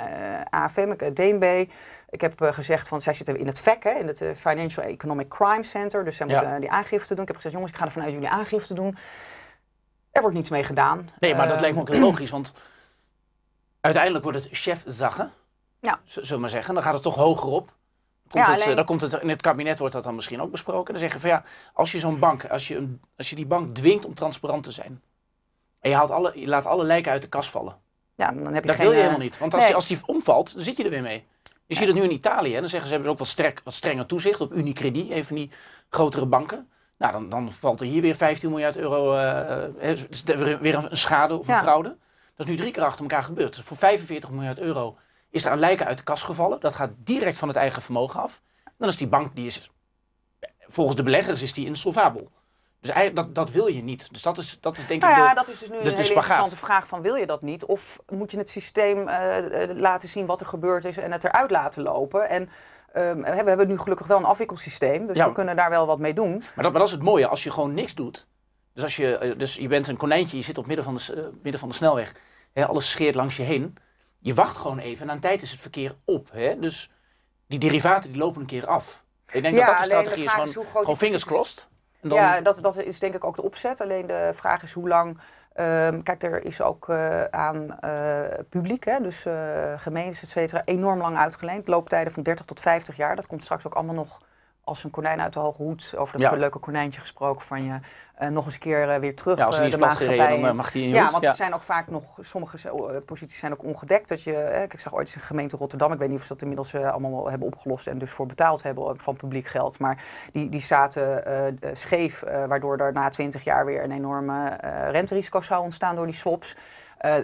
AFM, met DNB. Ik heb gezegd van, zij zitten in het VEC, hè, in het Financial Economic Crime Center. Dus zij moeten die aangifte doen. Ik heb gezegd, jongens, ik ga er vanuit jullie aangifte doen. Er wordt niets mee gedaan. Nee, maar dat lijkt me ook heel logisch, want Uiteindelijk wordt het chef Zache, ja. zullen we maar zeggen. Dan gaat het toch hoger op. Komt dan komt het, in het kabinet wordt dat dan misschien ook besproken. dan zeggen van ja, als je zo'n bank, als je, een, als je die bank dwingt om transparant te zijn. En je, haalt alle, je laat alle lijken uit de kas vallen. Ja, dan heb je dat wil je eh, helemaal niet. Want als, die, als die omvalt, dan zit je er weer mee. Je ziet het nu in Italië. Dan zeggen ze hebben ook wat, strek, wat strenger toezicht op Unicredit, een van die grotere banken. Nou, dan, dan valt er hier weer 15 miljard euro. Uh, weer een schade of een fraude. Dat is nu drie keer achter elkaar gebeurd. Dus voor 45 miljard euro is er aan lijken uit de kas gevallen. Dat gaat direct van het eigen vermogen af. dan is die bank, die is, volgens de beleggers, is die insolvabel. Dus dat, dat wil je niet. Dus dat is, dat is denk nou ik ja, de, dat is dus nu een hele interessante vraag van wil je dat niet? Of moet je het systeem eh, eh, laten zien wat er gebeurd is en het eruit laten lopen? En ehm, we hebben nu gelukkig wel een afwikkelsysteem, dus we kunnen daar wel wat mee doen. Maar dat, maar dat is het mooie, als je gewoon niks doet, dus, als je, eh, dus je bent een konijntje, je zit op midden van de, eh, midden van de snelweg. Hè, alles scheert langs je heen. Je wacht gewoon even en aan tijd is het verkeer op. Hè? Dus die derivaten die lopen een keer af. Ik denk ja, dat dat de strategie is. Gewoon, is gewoon fingers crossed. En dan... Ja, dat, dat is denk ik ook de opzet. Alleen de vraag is hoe lang... Ehm, kijk, er is ook eh, aan publiek, hè, dus gemeentes, et cetera, enorm lang uitgeleend. Looptijden van 30 tot 50 jaar. Dat komt straks ook allemaal nog als een konijn uit de hoge hoed, over dat ja. leuke konijntje gesproken van je, eh, nog eens een keer eh, weer terug ja, als eh, de maatschappij. mag in Ja, want het zijn ook vaak nog, sommige posities zijn ook ongedekt. Dat je, ik zag ooit eens in gemeente Rotterdam, ik weet niet of ze dat inmiddels allemaal hebben opgelost en dus voor betaald hebben van publiek geld. Maar die, die zaten scheef, waardoor er na twintig jaar weer een enorme renterisico zou ontstaan door die swaps.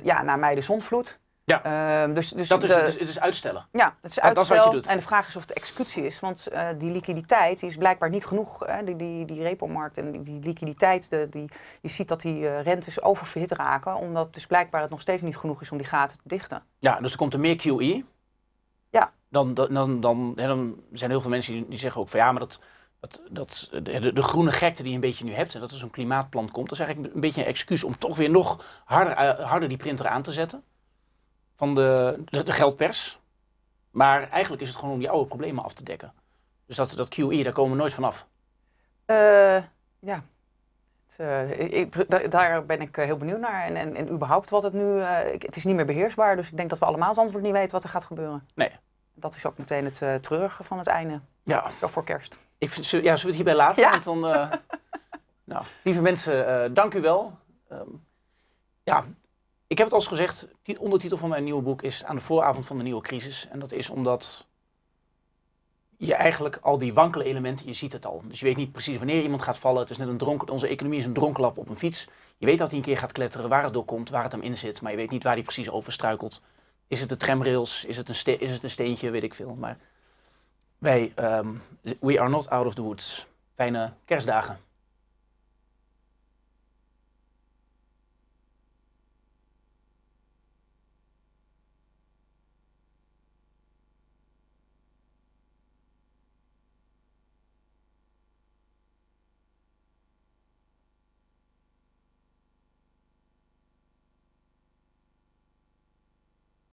ja, na mei de zonvloed. Ja, ehm, dus, dus dat is, het is, uitstellen. Ja, het is uitstellen. En de vraag is of het executie is. Want eh, die liquiditeit die is blijkbaar niet genoeg. Hè? Die, die, die repo-markt en die, liquiditeit, de, die, je ziet dat die eh, rentes oververhit raken. Omdat dus blijkbaar het nog steeds niet genoeg is om die gaten te dichten. Ja, dus er komt er meer QE. Ja. Dan, dan, dan, dan, zijn er heel veel mensen die, zeggen ook van ja, maar dat, dat, dat, de, de, groene gekte die je een beetje nu hebt, en dat er zo'n klimaatplan komt, dat is eigenlijk een beetje een excuus om toch weer nog harder, eh, harder die printer aan te zetten van de, de, geldpers. Maar eigenlijk is het gewoon om die oude problemen af te dekken. Dus dat, dat QE, daar komen we nooit vanaf. Uh, ja. Eh, ik, daar ben ik eh, heel benieuwd naar. En, en, en überhaupt wat het nu... Uh, het is niet meer beheersbaar, dus ik denk dat we allemaal het antwoord niet weten wat er gaat gebeuren. Nee. Dat is ook meteen het terug treurige van het einde. Ja. Zo voor kerst. Ik vind, ja, zullen we het hierbij laten? Ja. Want dan, nou, lieve mensen, dank u wel. Ehm, ja, ik heb het al gezegd, de ondertitel van mijn nieuwe boek is aan de vooravond van de nieuwe crisis. En dat is omdat je eigenlijk al die wankele elementen, je ziet het al. Dus je weet niet precies wanneer iemand gaat vallen. Het is net een dronken, onze economie is een dronkenlap op een fiets. Je weet dat hij een keer gaat kletteren, waar het door komt, waar het hem in zit. Maar je weet niet waar hij precies over struikelt. Is het de tramrails? Is het een, is het een steentje? Weet ik veel. Maar wij, ehm, we are not out of the woods. Fijne kerstdagen.